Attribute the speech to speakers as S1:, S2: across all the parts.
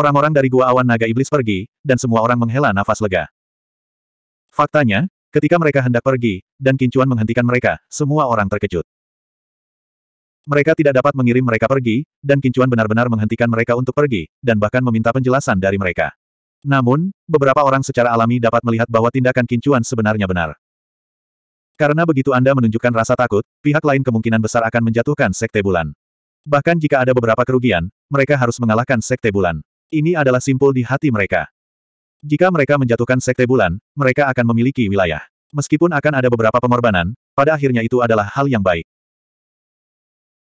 S1: Orang-orang dari Gua Awan Naga Iblis pergi, dan semua orang menghela nafas lega. Faktanya, ketika mereka hendak pergi, dan Kincuan menghentikan mereka, semua orang terkejut. Mereka tidak dapat mengirim mereka pergi, dan Kincuan benar-benar menghentikan mereka untuk pergi, dan bahkan meminta penjelasan dari mereka. Namun, beberapa orang secara alami dapat melihat bahwa tindakan Kincuan sebenarnya benar. Karena begitu Anda menunjukkan rasa takut, pihak lain kemungkinan besar akan menjatuhkan Sekte Bulan. Bahkan jika ada beberapa kerugian, mereka harus mengalahkan Sekte Bulan. Ini adalah simpul di hati mereka. Jika mereka menjatuhkan sekte bulan, mereka akan memiliki wilayah. Meskipun akan ada beberapa pengorbanan, pada akhirnya itu adalah hal yang baik.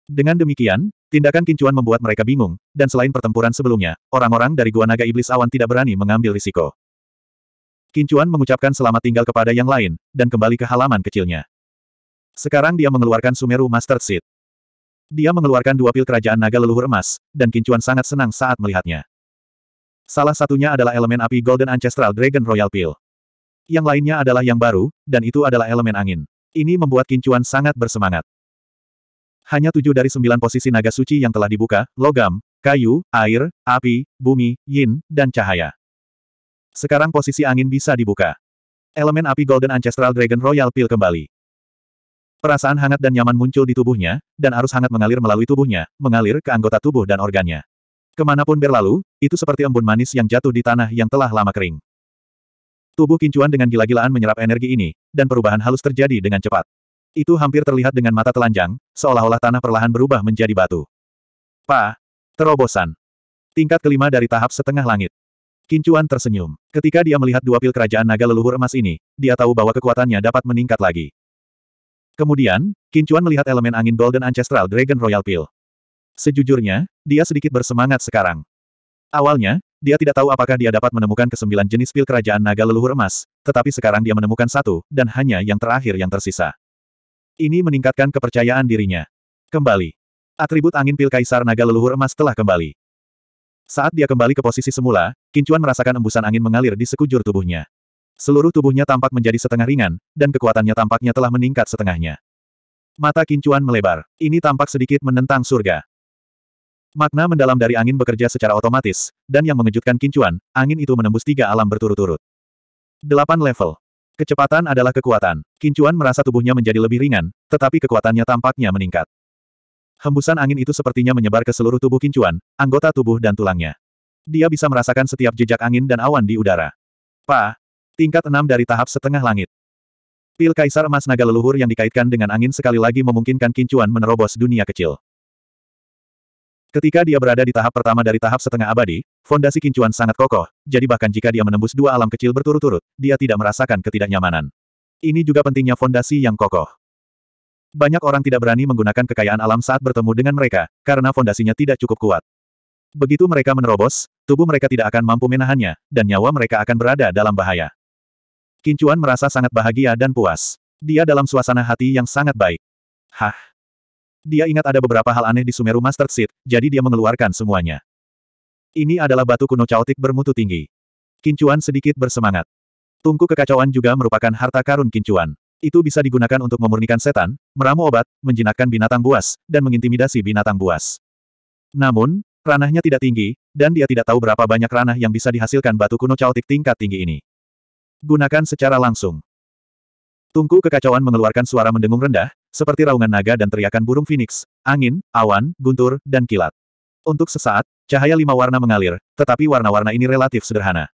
S1: Dengan demikian, tindakan kincuan membuat mereka bingung, dan selain pertempuran sebelumnya, orang-orang dari Gua Naga Iblis Awan tidak berani mengambil risiko. Kincuan mengucapkan selamat tinggal kepada yang lain, dan kembali ke halaman kecilnya. Sekarang dia mengeluarkan Sumeru Master Seed. Dia mengeluarkan dua pil kerajaan naga leluhur emas, dan Kincuan sangat senang saat melihatnya. Salah satunya adalah elemen api Golden Ancestral Dragon Royal Peel. Yang lainnya adalah yang baru, dan itu adalah elemen angin. Ini membuat Kincuan sangat bersemangat. Hanya tujuh dari sembilan posisi naga suci yang telah dibuka, logam, kayu, air, api, bumi, yin, dan cahaya. Sekarang posisi angin bisa dibuka. Elemen api Golden Ancestral Dragon Royal Peel kembali. Perasaan hangat dan nyaman muncul di tubuhnya, dan arus hangat mengalir melalui tubuhnya, mengalir ke anggota tubuh dan organnya. Kemanapun berlalu, itu seperti embun manis yang jatuh di tanah yang telah lama kering. Tubuh Kincuan dengan gila-gilaan menyerap energi ini, dan perubahan halus terjadi dengan cepat. Itu hampir terlihat dengan mata telanjang, seolah-olah tanah perlahan berubah menjadi batu. Pa! Terobosan! Tingkat kelima dari tahap setengah langit. Kincuan tersenyum. Ketika dia melihat dua pil kerajaan naga leluhur emas ini, dia tahu bahwa kekuatannya dapat meningkat lagi. Kemudian, Kincuan melihat elemen angin Golden Ancestral Dragon Royal Pill. Sejujurnya, dia sedikit bersemangat sekarang. Awalnya, dia tidak tahu apakah dia dapat menemukan kesembilan jenis pil kerajaan naga leluhur emas, tetapi sekarang dia menemukan satu, dan hanya yang terakhir yang tersisa. Ini meningkatkan kepercayaan dirinya. Kembali. Atribut angin pil kaisar naga leluhur emas telah kembali. Saat dia kembali ke posisi semula, Kincuan merasakan embusan angin mengalir di sekujur tubuhnya. Seluruh tubuhnya tampak menjadi setengah ringan, dan kekuatannya tampaknya telah meningkat setengahnya. Mata Kincuan melebar. Ini tampak sedikit menentang surga. Makna mendalam dari angin bekerja secara otomatis, dan yang mengejutkan Kincuan, angin itu menembus tiga alam berturut-turut. Delapan level. Kecepatan adalah kekuatan. Kincuan merasa tubuhnya menjadi lebih ringan, tetapi kekuatannya tampaknya meningkat. Hembusan angin itu sepertinya menyebar ke seluruh tubuh Kincuan, anggota tubuh dan tulangnya. Dia bisa merasakan setiap jejak angin dan awan di udara. Pa. Tingkat 6 dari tahap setengah langit. Pil Kaisar Emas Naga Leluhur yang dikaitkan dengan angin sekali lagi memungkinkan Kincuan menerobos dunia kecil. Ketika dia berada di tahap pertama dari tahap setengah abadi, fondasi kincuan sangat kokoh, jadi bahkan jika dia menembus dua alam kecil berturut-turut, dia tidak merasakan ketidaknyamanan. Ini juga pentingnya fondasi yang kokoh. Banyak orang tidak berani menggunakan kekayaan alam saat bertemu dengan mereka, karena fondasinya tidak cukup kuat. Begitu mereka menerobos, tubuh mereka tidak akan mampu menahannya, dan nyawa mereka akan berada dalam bahaya. Kincuan merasa sangat bahagia dan puas. Dia dalam suasana hati yang sangat baik. Hah, dia ingat ada beberapa hal aneh di Sumeru Master Seed, jadi dia mengeluarkan semuanya. Ini adalah batu kuno caotik bermutu tinggi. Kincuan sedikit bersemangat. Tungku kekacauan juga merupakan harta karun kincuan. Itu bisa digunakan untuk memurnikan setan, meramu obat, menjinakkan binatang buas, dan mengintimidasi binatang buas. Namun, ranahnya tidak tinggi, dan dia tidak tahu berapa banyak ranah yang bisa dihasilkan batu kuno caotik tingkat tinggi ini. Gunakan secara langsung. Tungku kekacauan mengeluarkan suara mendengung rendah, seperti raungan naga dan teriakan burung phoenix, angin, awan, guntur, dan kilat. Untuk sesaat, cahaya lima warna mengalir, tetapi warna-warna ini relatif sederhana.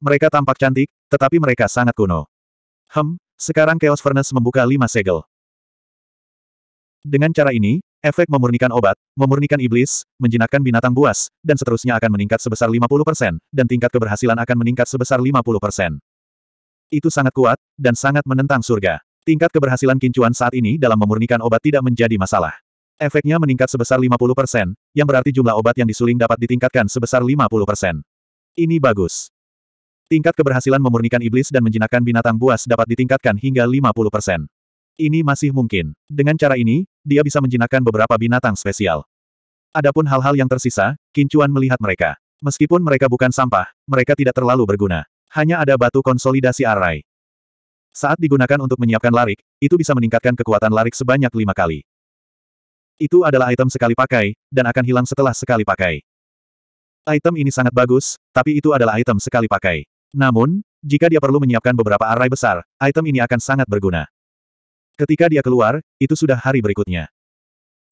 S1: Mereka tampak cantik, tetapi mereka sangat kuno. Hem, sekarang Chaos Furnace membuka lima segel. Dengan cara ini, efek memurnikan obat, memurnikan iblis, menjinakkan binatang buas, dan seterusnya akan meningkat sebesar 50%, dan tingkat keberhasilan akan meningkat sebesar 50%. Itu sangat kuat, dan sangat menentang surga. Tingkat keberhasilan Kincuan saat ini dalam memurnikan obat tidak menjadi masalah. Efeknya meningkat sebesar 50%, yang berarti jumlah obat yang disuling dapat ditingkatkan sebesar 50%. Ini bagus. Tingkat keberhasilan memurnikan iblis dan menjinakkan binatang buas dapat ditingkatkan hingga 50%. Ini masih mungkin. Dengan cara ini, dia bisa menjinakkan beberapa binatang spesial. Adapun hal-hal yang tersisa, Kincuan melihat mereka. Meskipun mereka bukan sampah, mereka tidak terlalu berguna. Hanya ada batu konsolidasi arai. Saat digunakan untuk menyiapkan larik, itu bisa meningkatkan kekuatan larik sebanyak lima kali. Itu adalah item sekali pakai, dan akan hilang setelah sekali pakai. Item ini sangat bagus, tapi itu adalah item sekali pakai. Namun, jika dia perlu menyiapkan beberapa arai besar, item ini akan sangat berguna. Ketika dia keluar, itu sudah hari berikutnya.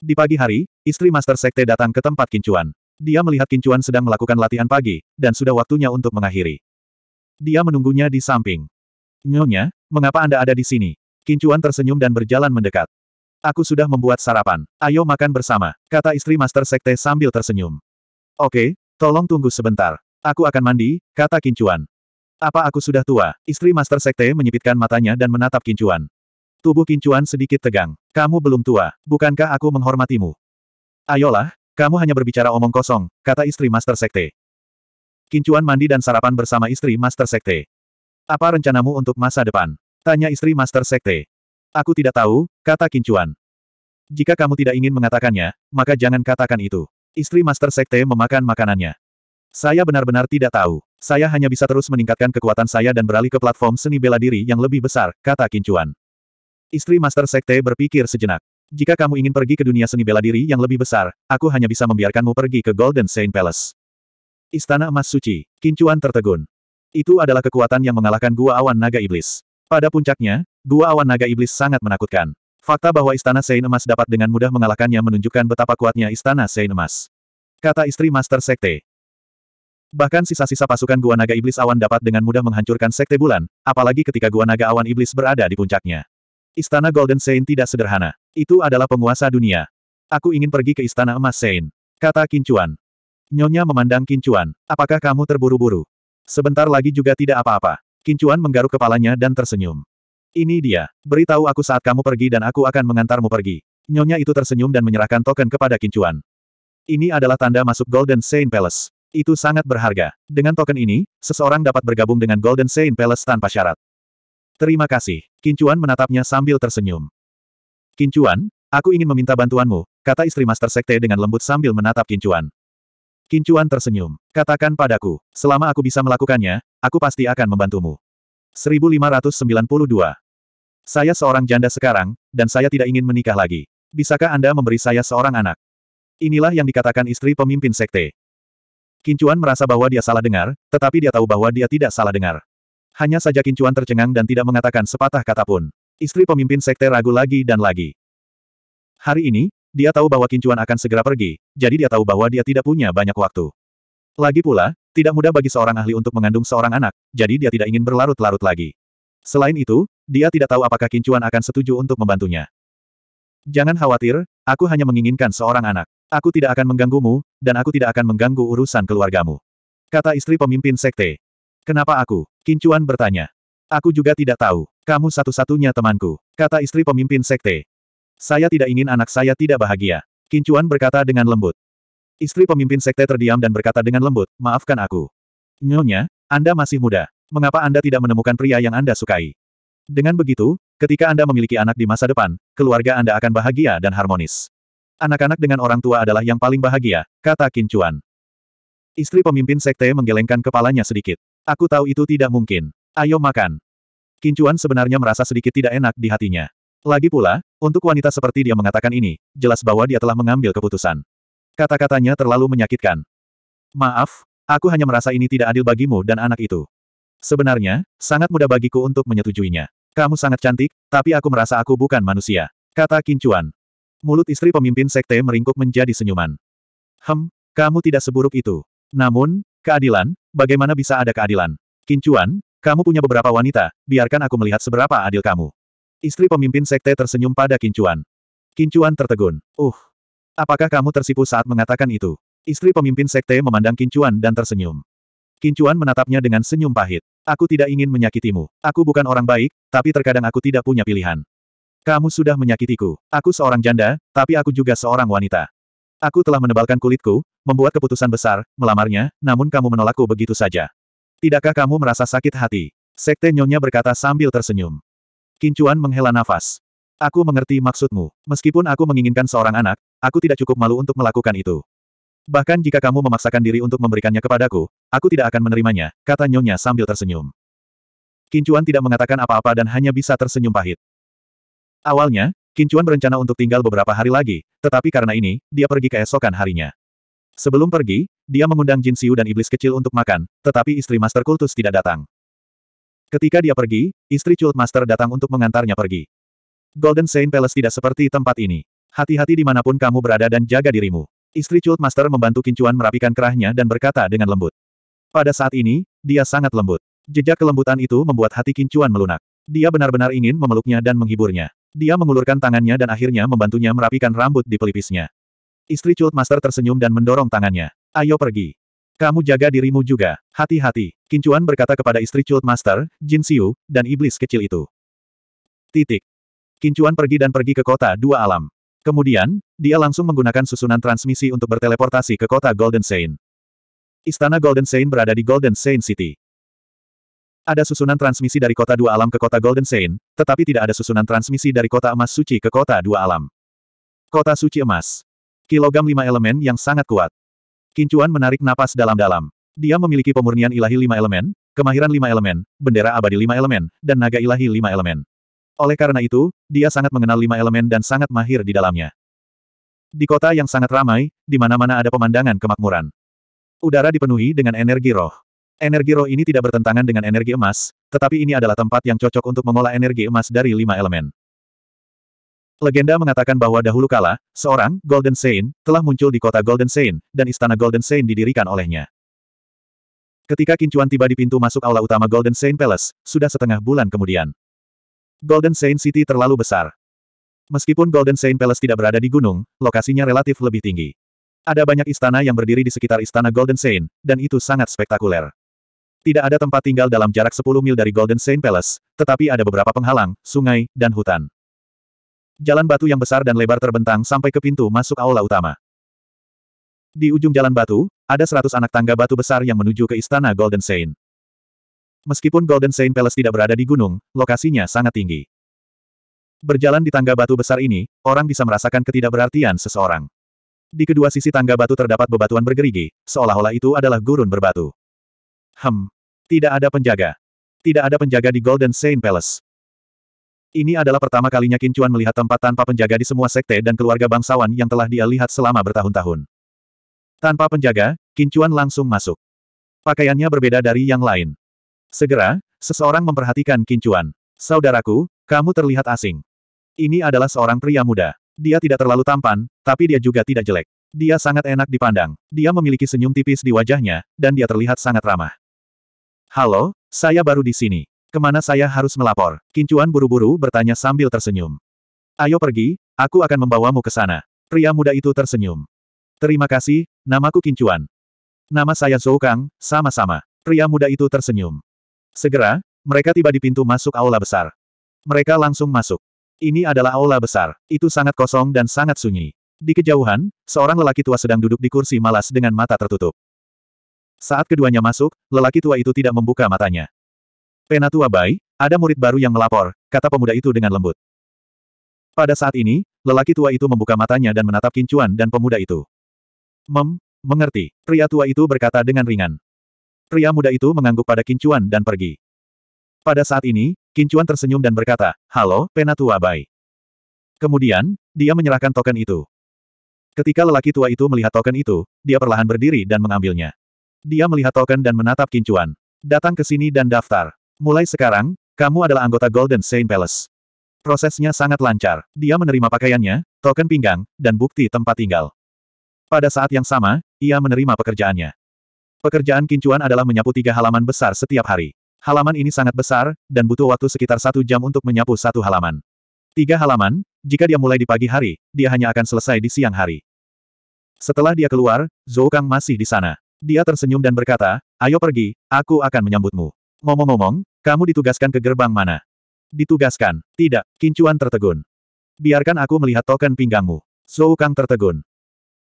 S1: Di pagi hari, istri Master Sekte datang ke tempat Kincuan. Dia melihat Kincuan sedang melakukan latihan pagi, dan sudah waktunya untuk mengakhiri. Dia menunggunya di samping. Nyonya, mengapa Anda ada di sini? Kincuan tersenyum dan berjalan mendekat. Aku sudah membuat sarapan. Ayo makan bersama, kata istri Master Sekte sambil tersenyum. Oke, tolong tunggu sebentar. Aku akan mandi, kata Kincuan. Apa aku sudah tua? Istri Master Sekte menyipitkan matanya dan menatap Kincuan. Tubuh Kincuan sedikit tegang. Kamu belum tua, bukankah aku menghormatimu? Ayolah, kamu hanya berbicara omong kosong, kata istri Master Sekte. Kincuan mandi dan sarapan bersama istri Master Sekte. Apa rencanamu untuk masa depan? Tanya istri Master Sekte. Aku tidak tahu, kata Kincuan. Jika kamu tidak ingin mengatakannya, maka jangan katakan itu. Istri Master Sekte memakan makanannya. Saya benar-benar tidak tahu. Saya hanya bisa terus meningkatkan kekuatan saya dan beralih ke platform seni bela diri yang lebih besar, kata Kincuan. Istri Master Sekte berpikir sejenak. Jika kamu ingin pergi ke dunia seni bela diri yang lebih besar, aku hanya bisa membiarkanmu pergi ke Golden Saint Palace. Istana Emas Suci, Kincuan tertegun. Itu adalah kekuatan yang mengalahkan gua awan naga iblis. Pada puncaknya, gua awan naga iblis sangat menakutkan. Fakta bahwa istana Sein Emas dapat dengan mudah mengalahkannya menunjukkan betapa kuatnya istana Sein Emas. Kata istri Master Sekte. Bahkan sisa-sisa pasukan gua naga iblis awan dapat dengan mudah menghancurkan Sekte Bulan, apalagi ketika gua naga awan iblis berada di puncaknya. Istana Golden Sein tidak sederhana. Itu adalah penguasa dunia. Aku ingin pergi ke istana emas Sein. Kata Kincuan. Nyonya memandang Kincuan. Apakah kamu terburu-buru? Sebentar lagi juga tidak apa-apa. Kincuan menggaruk kepalanya dan tersenyum. Ini dia. Beritahu aku saat kamu pergi dan aku akan mengantarmu pergi. Nyonya itu tersenyum dan menyerahkan token kepada Kincuan. Ini adalah tanda masuk Golden Saint Palace. Itu sangat berharga. Dengan token ini, seseorang dapat bergabung dengan Golden Saint Palace tanpa syarat. Terima kasih. Kincuan menatapnya sambil tersenyum. Kincuan, aku ingin meminta bantuanmu, kata istri Master Sekte dengan lembut sambil menatap Kincuan. Kincuan tersenyum. Katakan padaku, selama aku bisa melakukannya, aku pasti akan membantumu. 1592. Saya seorang janda sekarang, dan saya tidak ingin menikah lagi. Bisakah Anda memberi saya seorang anak? Inilah yang dikatakan istri pemimpin sekte. Kincuan merasa bahwa dia salah dengar, tetapi dia tahu bahwa dia tidak salah dengar. Hanya saja Kincuan tercengang dan tidak mengatakan sepatah kata pun. Istri pemimpin sekte ragu lagi dan lagi. Hari ini, dia tahu bahwa Kincuan akan segera pergi, jadi dia tahu bahwa dia tidak punya banyak waktu. Lagi pula, tidak mudah bagi seorang ahli untuk mengandung seorang anak, jadi dia tidak ingin berlarut-larut lagi. Selain itu, dia tidak tahu apakah Kincuan akan setuju untuk membantunya. Jangan khawatir, aku hanya menginginkan seorang anak. Aku tidak akan mengganggumu, dan aku tidak akan mengganggu urusan keluargamu. Kata istri pemimpin sekte. Kenapa aku? Kincuan bertanya. Aku juga tidak tahu. Kamu satu-satunya temanku. Kata istri pemimpin sekte. Saya tidak ingin anak saya tidak bahagia. Kincuan berkata dengan lembut. Istri pemimpin sekte terdiam dan berkata dengan lembut, maafkan aku. Nyonya, Anda masih muda. Mengapa Anda tidak menemukan pria yang Anda sukai? Dengan begitu, ketika Anda memiliki anak di masa depan, keluarga Anda akan bahagia dan harmonis. Anak-anak dengan orang tua adalah yang paling bahagia, kata Kincuan. Istri pemimpin sekte menggelengkan kepalanya sedikit. Aku tahu itu tidak mungkin. Ayo makan. Kincuan sebenarnya merasa sedikit tidak enak di hatinya. Lagi pula, untuk wanita seperti dia mengatakan ini, jelas bahwa dia telah mengambil keputusan. Kata-katanya terlalu menyakitkan. Maaf, aku hanya merasa ini tidak adil bagimu dan anak itu. Sebenarnya, sangat mudah bagiku untuk menyetujuinya. Kamu sangat cantik, tapi aku merasa aku bukan manusia. Kata Kincuan. Mulut istri pemimpin sekte meringkuk menjadi senyuman. Hem, kamu tidak seburuk itu. Namun, keadilan, bagaimana bisa ada keadilan? Kincuan, kamu punya beberapa wanita, biarkan aku melihat seberapa adil kamu. Istri pemimpin sekte tersenyum pada Kincuan. Kincuan tertegun. Uh, apakah kamu tersipu saat mengatakan itu? Istri pemimpin sekte memandang Kincuan dan tersenyum. Kincuan menatapnya dengan senyum pahit. Aku tidak ingin menyakitimu. Aku bukan orang baik, tapi terkadang aku tidak punya pilihan. Kamu sudah menyakitiku. Aku seorang janda, tapi aku juga seorang wanita. Aku telah menebalkan kulitku, membuat keputusan besar, melamarnya, namun kamu menolakku begitu saja. Tidakkah kamu merasa sakit hati? Sekte Nyonya berkata sambil tersenyum. Kincuan menghela nafas. Aku mengerti maksudmu. Meskipun aku menginginkan seorang anak, aku tidak cukup malu untuk melakukan itu. Bahkan jika kamu memaksakan diri untuk memberikannya kepadaku, aku tidak akan menerimanya, kata Nyonya sambil tersenyum. Kincuan tidak mengatakan apa-apa dan hanya bisa tersenyum pahit. Awalnya, Kincuan berencana untuk tinggal beberapa hari lagi, tetapi karena ini, dia pergi keesokan harinya. Sebelum pergi, dia mengundang Jin Siu dan iblis kecil untuk makan, tetapi istri Master Kultus tidak datang. Ketika dia pergi, istri Cult Master datang untuk mengantarnya pergi. Golden Saint Palace tidak seperti tempat ini. Hati-hati dimanapun kamu berada dan jaga dirimu. Istri Cult Master membantu Kincuan merapikan kerahnya dan berkata dengan lembut. Pada saat ini, dia sangat lembut. Jejak kelembutan itu membuat hati Kincuan melunak. Dia benar-benar ingin memeluknya dan menghiburnya. Dia mengulurkan tangannya dan akhirnya membantunya merapikan rambut di pelipisnya. Istri Cult Master tersenyum dan mendorong tangannya. Ayo pergi. Kamu jaga dirimu juga, hati-hati, Kincuan berkata kepada istri Chult Master, Jin Siu, dan iblis kecil itu. Titik. Kincuan pergi dan pergi ke kota dua alam. Kemudian, dia langsung menggunakan susunan transmisi untuk berteleportasi ke kota Golden Sein. Istana Golden Sein berada di Golden Sein City. Ada susunan transmisi dari kota dua alam ke kota Golden Sein, tetapi tidak ada susunan transmisi dari kota emas suci ke kota dua alam. Kota suci emas. Kilogram lima elemen yang sangat kuat. Kincuan menarik napas dalam-dalam. Dia memiliki pemurnian ilahi lima elemen, kemahiran lima elemen, bendera abadi lima elemen, dan naga ilahi lima elemen. Oleh karena itu, dia sangat mengenal lima elemen dan sangat mahir di dalamnya. Di kota yang sangat ramai, di mana-mana ada pemandangan kemakmuran. Udara dipenuhi dengan energi roh. Energi roh ini tidak bertentangan dengan energi emas, tetapi ini adalah tempat yang cocok untuk mengolah energi emas dari lima elemen. Legenda mengatakan bahwa dahulu kala, seorang Golden Saint telah muncul di kota Golden Saint, dan istana Golden Saint didirikan olehnya. Ketika Kincuan tiba di pintu masuk aula utama Golden Saint Palace, sudah setengah bulan kemudian. Golden Saint City terlalu besar. Meskipun Golden Saint Palace tidak berada di gunung, lokasinya relatif lebih tinggi. Ada banyak istana yang berdiri di sekitar istana Golden Saint, dan itu sangat spektakuler. Tidak ada tempat tinggal dalam jarak 10 mil dari Golden Saint Palace, tetapi ada beberapa penghalang, sungai, dan hutan jalan batu yang besar dan lebar terbentang sampai ke pintu masuk aula utama. Di ujung jalan batu, ada seratus anak tangga batu besar yang menuju ke istana Golden Saint. Meskipun Golden Saint Palace tidak berada di gunung, lokasinya sangat tinggi. Berjalan di tangga batu besar ini, orang bisa merasakan ketidakberartian seseorang. Di kedua sisi tangga batu terdapat bebatuan bergerigi, seolah-olah itu adalah gurun berbatu. Hem. Tidak ada penjaga. Tidak ada penjaga di Golden Saint Palace. Ini adalah pertama kalinya Kincuan melihat tempat tanpa penjaga di semua sekte dan keluarga bangsawan yang telah dia lihat selama bertahun-tahun. Tanpa penjaga, Kincuan langsung masuk. Pakaiannya berbeda dari yang lain. Segera, seseorang memperhatikan Kincuan. Saudaraku, kamu terlihat asing. Ini adalah seorang pria muda. Dia tidak terlalu tampan, tapi dia juga tidak jelek. Dia sangat enak dipandang. Dia memiliki senyum tipis di wajahnya, dan dia terlihat sangat ramah. Halo, saya baru di sini. Kemana saya harus melapor? Kincuan buru-buru bertanya sambil tersenyum. Ayo pergi, aku akan membawamu ke sana. Pria muda itu tersenyum. Terima kasih, namaku Kincuan. Nama saya Zhou Kang, sama-sama. Pria muda itu tersenyum. Segera, mereka tiba di pintu masuk aula besar. Mereka langsung masuk. Ini adalah aula besar. Itu sangat kosong dan sangat sunyi. Di kejauhan, seorang lelaki tua sedang duduk di kursi malas dengan mata tertutup. Saat keduanya masuk, lelaki tua itu tidak membuka matanya. Penatua Bai, ada murid baru yang melapor, kata pemuda itu dengan lembut. Pada saat ini, lelaki tua itu membuka matanya dan menatap kincuan dan pemuda itu. Mem, mengerti, pria tua itu berkata dengan ringan. Pria muda itu mengangguk pada kincuan dan pergi. Pada saat ini, kincuan tersenyum dan berkata, Halo, Penatua Bai. Kemudian, dia menyerahkan token itu. Ketika lelaki tua itu melihat token itu, dia perlahan berdiri dan mengambilnya. Dia melihat token dan menatap kincuan. Datang ke sini dan daftar. Mulai sekarang, kamu adalah anggota Golden Saint Palace. Prosesnya sangat lancar. Dia menerima pakaiannya, token pinggang, dan bukti tempat tinggal. Pada saat yang sama, ia menerima pekerjaannya. Pekerjaan Kincuan adalah menyapu tiga halaman besar setiap hari. Halaman ini sangat besar, dan butuh waktu sekitar satu jam untuk menyapu satu halaman. Tiga halaman, jika dia mulai di pagi hari, dia hanya akan selesai di siang hari. Setelah dia keluar, Zhou Kang masih di sana. Dia tersenyum dan berkata, ayo pergi, aku akan menyambutmu. Ngomong-ngomong, kamu ditugaskan ke gerbang mana? Ditugaskan. Tidak, Kincuan tertegun. Biarkan aku melihat token pinggangmu. Zhou Kang tertegun.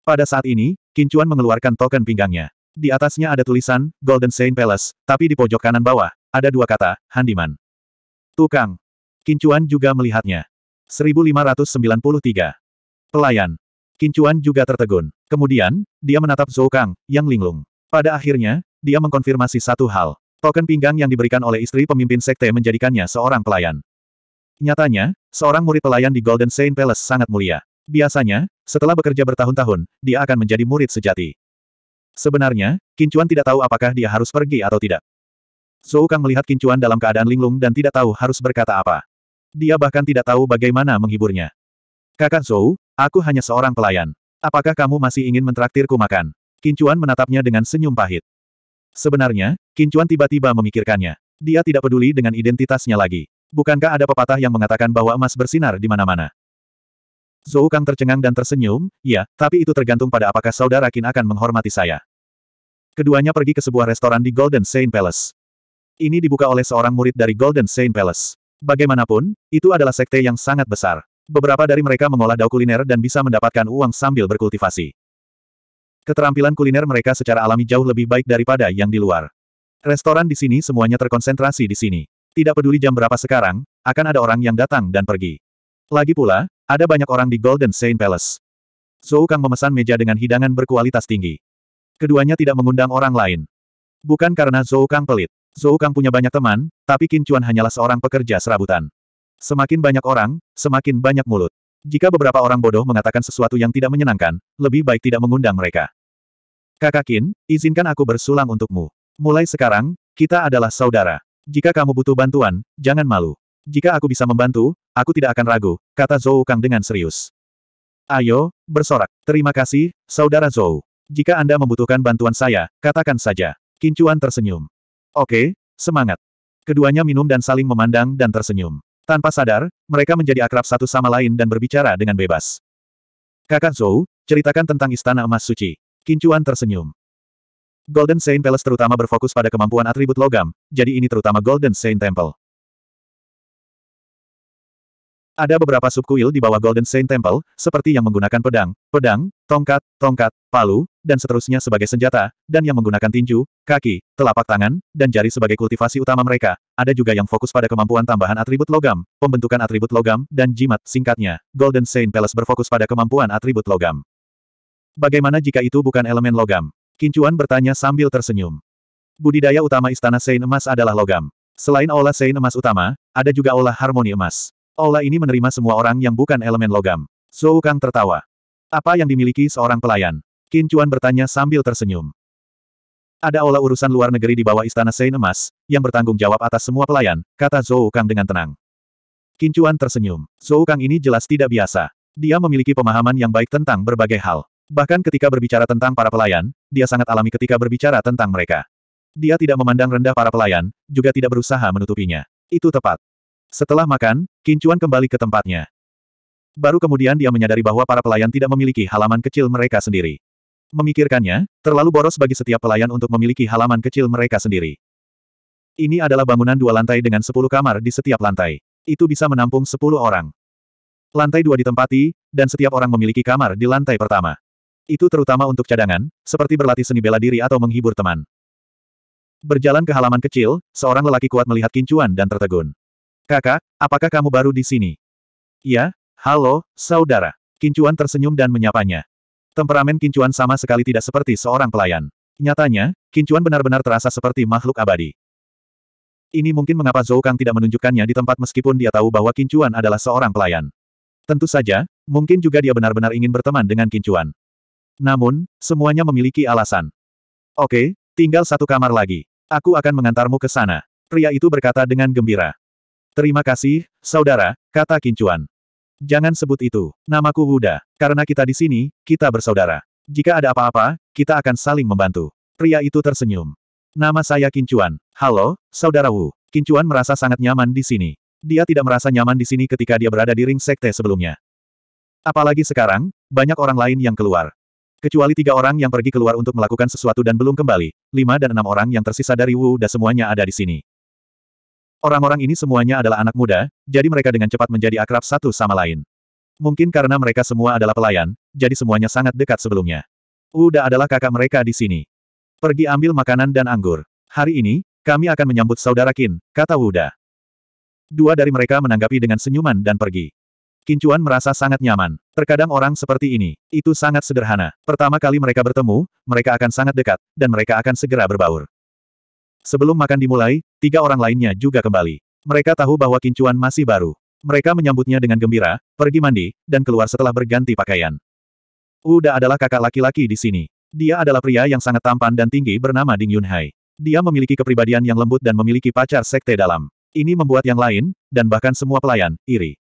S1: Pada saat ini, Kincuan mengeluarkan token pinggangnya. Di atasnya ada tulisan, Golden Saint Palace, tapi di pojok kanan bawah, ada dua kata, Handiman. Tukang. Kincuan juga melihatnya. 1593. Pelayan. Kincuan juga tertegun. Kemudian, dia menatap Zhou Kang, yang linglung. Pada akhirnya, dia mengkonfirmasi satu hal. Token pinggang yang diberikan oleh istri pemimpin sekte menjadikannya seorang pelayan. Nyatanya, seorang murid pelayan di Golden Saint Palace sangat mulia. Biasanya, setelah bekerja bertahun-tahun, dia akan menjadi murid sejati. Sebenarnya, Kincuan tidak tahu apakah dia harus pergi atau tidak. Zhou Kang melihat Kincuan dalam keadaan linglung dan tidak tahu harus berkata apa. Dia bahkan tidak tahu bagaimana menghiburnya. Kakak Zhou, aku hanya seorang pelayan. Apakah kamu masih ingin mentraktirku makan? Kincuan menatapnya dengan senyum pahit. Sebenarnya, Kincuan tiba-tiba memikirkannya. Dia tidak peduli dengan identitasnya lagi. Bukankah ada pepatah yang mengatakan bahwa emas bersinar di mana-mana? Zhou Kang tercengang dan tersenyum, ya, tapi itu tergantung pada apakah saudara Kin akan menghormati saya. Keduanya pergi ke sebuah restoran di Golden Saint Palace. Ini dibuka oleh seorang murid dari Golden Saint Palace. Bagaimanapun, itu adalah sekte yang sangat besar. Beberapa dari mereka mengolah dao kuliner dan bisa mendapatkan uang sambil berkultivasi. Keterampilan kuliner mereka secara alami jauh lebih baik daripada yang di luar. Restoran di sini semuanya terkonsentrasi di sini. Tidak peduli jam berapa sekarang, akan ada orang yang datang dan pergi. Lagi pula, ada banyak orang di Golden Saint Palace. Zhou Kang memesan meja dengan hidangan berkualitas tinggi. Keduanya tidak mengundang orang lain. Bukan karena Zhou Kang pelit. Zhou Kang punya banyak teman, tapi Qin Chuan hanyalah seorang pekerja serabutan. Semakin banyak orang, semakin banyak mulut. Jika beberapa orang bodoh mengatakan sesuatu yang tidak menyenangkan, lebih baik tidak mengundang mereka. Kakak Qin, izinkan aku bersulang untukmu. Mulai sekarang, kita adalah saudara. Jika kamu butuh bantuan, jangan malu. Jika aku bisa membantu, aku tidak akan ragu, kata Zhou Kang dengan serius. Ayo, bersorak. Terima kasih, saudara Zhou. Jika Anda membutuhkan bantuan saya, katakan saja. Kincuan tersenyum. Oke, semangat. Keduanya minum dan saling memandang dan tersenyum. Tanpa sadar, mereka menjadi akrab satu sama lain dan berbicara dengan bebas. Kakak Zhou, ceritakan tentang Istana Emas Suci. Kincuan tersenyum. Golden Saint Palace terutama berfokus pada kemampuan atribut logam, jadi ini terutama Golden Saint Temple. Ada beberapa subkuil di bawah Golden Saint Temple, seperti yang menggunakan pedang, pedang, tongkat, tongkat, palu, dan seterusnya sebagai senjata, dan yang menggunakan tinju, kaki, telapak tangan, dan jari sebagai kultivasi utama mereka. Ada juga yang fokus pada kemampuan tambahan atribut logam, pembentukan atribut logam, dan jimat. Singkatnya, Golden Saint Palace berfokus pada kemampuan atribut logam. Bagaimana jika itu bukan elemen logam? Kincuan bertanya sambil tersenyum. Budidaya utama Istana Saint Emas adalah logam. Selain olah Saint emas utama, ada juga olah Harmoni emas. Aula ini menerima semua orang yang bukan elemen logam. Zhou Kang tertawa. Apa yang dimiliki seorang pelayan? Qin Chuan bertanya sambil tersenyum. Ada aula urusan luar negeri di bawah istana Sein Emas, yang bertanggung jawab atas semua pelayan, kata Zhou Kang dengan tenang. Qin Chuan tersenyum. Zhou Kang ini jelas tidak biasa. Dia memiliki pemahaman yang baik tentang berbagai hal. Bahkan ketika berbicara tentang para pelayan, dia sangat alami ketika berbicara tentang mereka. Dia tidak memandang rendah para pelayan, juga tidak berusaha menutupinya. Itu tepat. Setelah makan, Kincuan kembali ke tempatnya. Baru kemudian dia menyadari bahwa para pelayan tidak memiliki halaman kecil mereka sendiri. Memikirkannya, terlalu boros bagi setiap pelayan untuk memiliki halaman kecil mereka sendiri. Ini adalah bangunan dua lantai dengan sepuluh kamar di setiap lantai. Itu bisa menampung sepuluh orang. Lantai dua ditempati, dan setiap orang memiliki kamar di lantai pertama. Itu terutama untuk cadangan, seperti berlatih seni bela diri atau menghibur teman. Berjalan ke halaman kecil, seorang lelaki kuat melihat kincuan dan tertegun. Kakak, apakah kamu baru di sini? Ya, halo, saudara. Kincuan tersenyum dan menyapanya. Temperamen Kincuan sama sekali tidak seperti seorang pelayan. Nyatanya, Kincuan benar-benar terasa seperti makhluk abadi. Ini mungkin mengapa Zhou Kang tidak menunjukkannya di tempat meskipun dia tahu bahwa Kincuan adalah seorang pelayan. Tentu saja, mungkin juga dia benar-benar ingin berteman dengan Kincuan. Namun, semuanya memiliki alasan. Oke, tinggal satu kamar lagi. Aku akan mengantarmu ke sana. Pria itu berkata dengan gembira. Terima kasih, saudara, kata Kincuan. Jangan sebut itu. Namaku Wuda. Karena kita di sini, kita bersaudara. Jika ada apa-apa, kita akan saling membantu. Pria itu tersenyum. Nama saya Kincuan. Halo, saudara Wu. Kincuan merasa sangat nyaman di sini. Dia tidak merasa nyaman di sini ketika dia berada di ring sekte sebelumnya. Apalagi sekarang, banyak orang lain yang keluar. Kecuali tiga orang yang pergi keluar untuk melakukan sesuatu dan belum kembali, lima dan enam orang yang tersisa dari Wu dan semuanya ada di sini. Orang-orang ini semuanya adalah anak muda, jadi mereka dengan cepat menjadi akrab satu sama lain. Mungkin karena mereka semua adalah pelayan, jadi semuanya sangat dekat sebelumnya. Uda adalah kakak mereka di sini. Pergi ambil makanan dan anggur. Hari ini, kami akan menyambut saudara Kin, kata Uda. Dua dari mereka menanggapi dengan senyuman dan pergi. Kincuan merasa sangat nyaman. Terkadang orang seperti ini, itu sangat sederhana. Pertama kali mereka bertemu, mereka akan sangat dekat, dan mereka akan segera berbaur. Sebelum makan dimulai, tiga orang lainnya juga kembali. Mereka tahu bahwa Kincuan masih baru. Mereka menyambutnya dengan gembira, pergi mandi, dan keluar setelah berganti pakaian. Uda adalah kakak laki-laki di sini. Dia adalah pria yang sangat tampan dan tinggi bernama Ding Yunhai. Dia memiliki kepribadian yang lembut dan memiliki pacar sekte dalam. Ini membuat yang lain, dan bahkan semua pelayan, iri.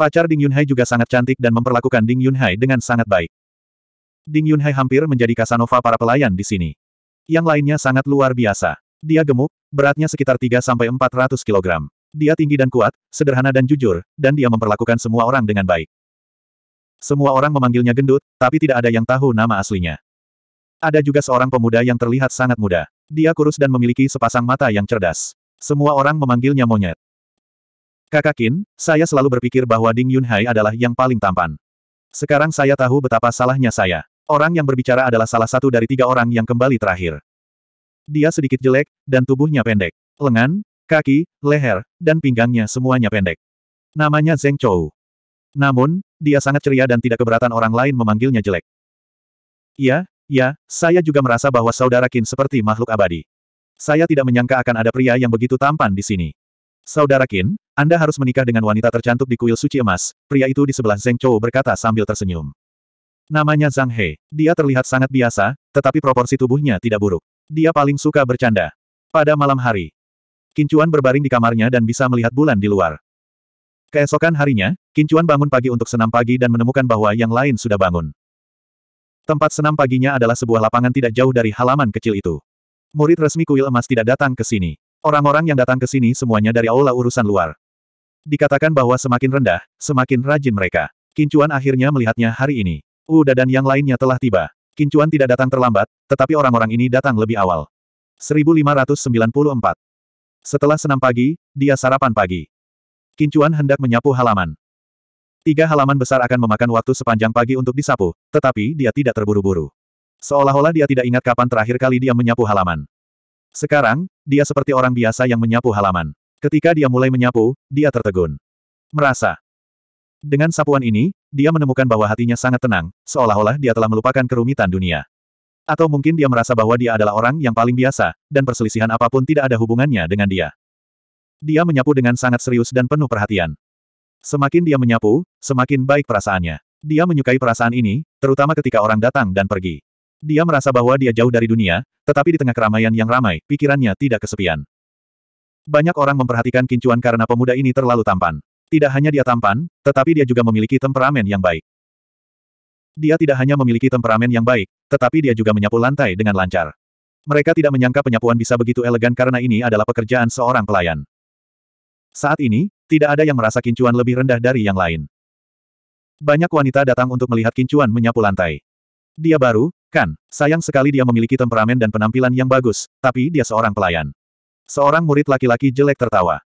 S1: Pacar Ding Yunhai juga sangat cantik dan memperlakukan Ding Yunhai dengan sangat baik. Ding Yunhai hampir menjadi kasanova para pelayan di sini. Yang lainnya sangat luar biasa. Dia gemuk, beratnya sekitar 3-400 kg. Dia tinggi dan kuat, sederhana dan jujur, dan dia memperlakukan semua orang dengan baik. Semua orang memanggilnya gendut, tapi tidak ada yang tahu nama aslinya. Ada juga seorang pemuda yang terlihat sangat muda. Dia kurus dan memiliki sepasang mata yang cerdas. Semua orang memanggilnya monyet. Kakak Kin, saya selalu berpikir bahwa Ding Yunhai adalah yang paling tampan. Sekarang saya tahu betapa salahnya saya. Orang yang berbicara adalah salah satu dari tiga orang yang kembali terakhir. Dia sedikit jelek, dan tubuhnya pendek. Lengan, kaki, leher, dan pinggangnya semuanya pendek. Namanya Zeng Chou. Namun, dia sangat ceria dan tidak keberatan orang lain memanggilnya jelek. Ya, ya, saya juga merasa bahwa saudara Qin seperti makhluk abadi. Saya tidak menyangka akan ada pria yang begitu tampan di sini. Saudara Qin, Anda harus menikah dengan wanita tercantik di kuil suci emas, pria itu di sebelah Zeng Chou berkata sambil tersenyum. Namanya Zhang He. Dia terlihat sangat biasa, tetapi proporsi tubuhnya tidak buruk. Dia paling suka bercanda. Pada malam hari, Kincuan berbaring di kamarnya dan bisa melihat bulan di luar. Keesokan harinya, Kincuan bangun pagi untuk senam pagi dan menemukan bahwa yang lain sudah bangun. Tempat senam paginya adalah sebuah lapangan tidak jauh dari halaman kecil itu. Murid resmi kuil emas tidak datang ke sini. Orang-orang yang datang ke sini semuanya dari aula urusan luar. Dikatakan bahwa semakin rendah, semakin rajin mereka. Kincuan akhirnya melihatnya hari ini. Uda dan yang lainnya telah tiba. Kincuan tidak datang terlambat, tetapi orang-orang ini datang lebih awal. 1594. Setelah senam pagi, dia sarapan pagi. Kincuan hendak menyapu halaman. Tiga halaman besar akan memakan waktu sepanjang pagi untuk disapu, tetapi dia tidak terburu-buru. Seolah-olah dia tidak ingat kapan terakhir kali dia menyapu halaman. Sekarang, dia seperti orang biasa yang menyapu halaman. Ketika dia mulai menyapu, dia tertegun. Merasa, dengan sapuan ini, dia menemukan bahwa hatinya sangat tenang, seolah-olah dia telah melupakan kerumitan dunia. Atau mungkin dia merasa bahwa dia adalah orang yang paling biasa, dan perselisihan apapun tidak ada hubungannya dengan dia. Dia menyapu dengan sangat serius dan penuh perhatian. Semakin dia menyapu, semakin baik perasaannya. Dia menyukai perasaan ini, terutama ketika orang datang dan pergi. Dia merasa bahwa dia jauh dari dunia, tetapi di tengah keramaian yang ramai, pikirannya tidak kesepian. Banyak orang memperhatikan kincuan karena pemuda ini terlalu tampan. Tidak hanya dia tampan, tetapi dia juga memiliki temperamen yang baik. Dia tidak hanya memiliki temperamen yang baik, tetapi dia juga menyapu lantai dengan lancar. Mereka tidak menyangka penyapuan bisa begitu elegan karena ini adalah pekerjaan seorang pelayan. Saat ini, tidak ada yang merasa kincuan lebih rendah dari yang lain. Banyak wanita datang untuk melihat kincuan menyapu lantai. Dia baru, kan, sayang sekali dia memiliki temperamen dan penampilan yang bagus, tapi dia seorang pelayan. Seorang murid laki-laki jelek tertawa.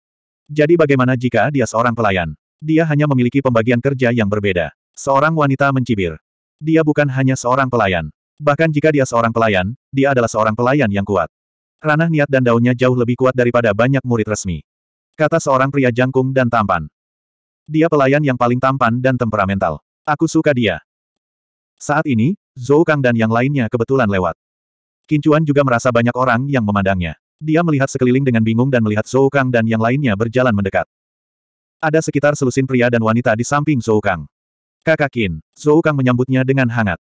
S1: Jadi bagaimana jika dia seorang pelayan? Dia hanya memiliki pembagian kerja yang berbeda. Seorang wanita mencibir. Dia bukan hanya seorang pelayan. Bahkan jika dia seorang pelayan, dia adalah seorang pelayan yang kuat. Ranah niat dan daunnya jauh lebih kuat daripada banyak murid resmi. Kata seorang pria jangkung dan tampan. Dia pelayan yang paling tampan dan temperamental. Aku suka dia. Saat ini, Zhou Kang dan yang lainnya kebetulan lewat. Kincuan juga merasa banyak orang yang memandangnya. Dia melihat sekeliling dengan bingung dan melihat Zhou Kang dan yang lainnya berjalan mendekat. Ada sekitar selusin pria dan wanita di samping Zhou Kang. Kakak Qin, Zhou Kang menyambutnya dengan hangat.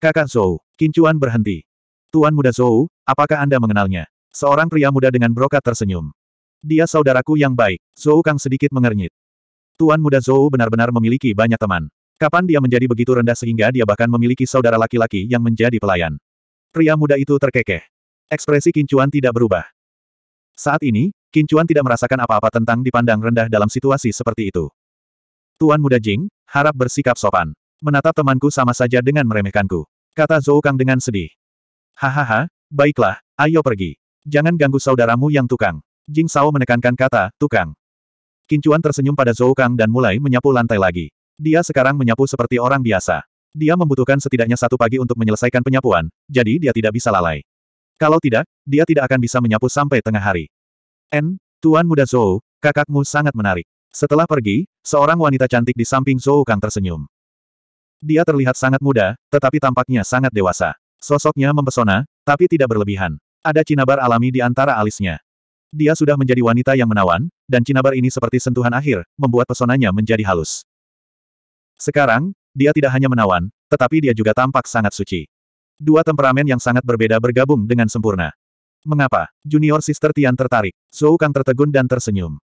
S1: Kakak Zhou, Kincuan berhenti. Tuan muda Zhou, apakah Anda mengenalnya? Seorang pria muda dengan brokat tersenyum. Dia saudaraku yang baik, Zhou Kang sedikit mengernyit. Tuan muda Zhou benar-benar memiliki banyak teman. Kapan dia menjadi begitu rendah sehingga dia bahkan memiliki saudara laki-laki yang menjadi pelayan? Pria muda itu terkekeh. Ekspresi Kincuan tidak berubah. Saat ini, Kincuan tidak merasakan apa-apa tentang dipandang rendah dalam situasi seperti itu. Tuan Muda Jing, harap bersikap sopan. Menatap temanku sama saja dengan meremehkanku. Kata Zhou Kang dengan sedih. Hahaha, baiklah, ayo pergi. Jangan ganggu saudaramu yang tukang. Jing Sao menekankan kata, tukang. Kincuan tersenyum pada Zhou Kang dan mulai menyapu lantai lagi. Dia sekarang menyapu seperti orang biasa. Dia membutuhkan setidaknya satu pagi untuk menyelesaikan penyapuan, jadi dia tidak bisa lalai. Kalau tidak, dia tidak akan bisa menyapu sampai tengah hari. N, Tuan Muda Zhou, kakakmu sangat menarik. Setelah pergi, seorang wanita cantik di samping Zhou Kang tersenyum. Dia terlihat sangat muda, tetapi tampaknya sangat dewasa. Sosoknya mempesona, tapi tidak berlebihan. Ada cinabar alami di antara alisnya. Dia sudah menjadi wanita yang menawan, dan cinabar ini seperti sentuhan akhir, membuat pesonanya menjadi halus. Sekarang, dia tidak hanya menawan, tetapi dia juga tampak sangat suci. Dua temperamen yang sangat berbeda bergabung dengan sempurna. Mengapa? Junior Sister Tian tertarik. Zhou Kang tertegun dan tersenyum.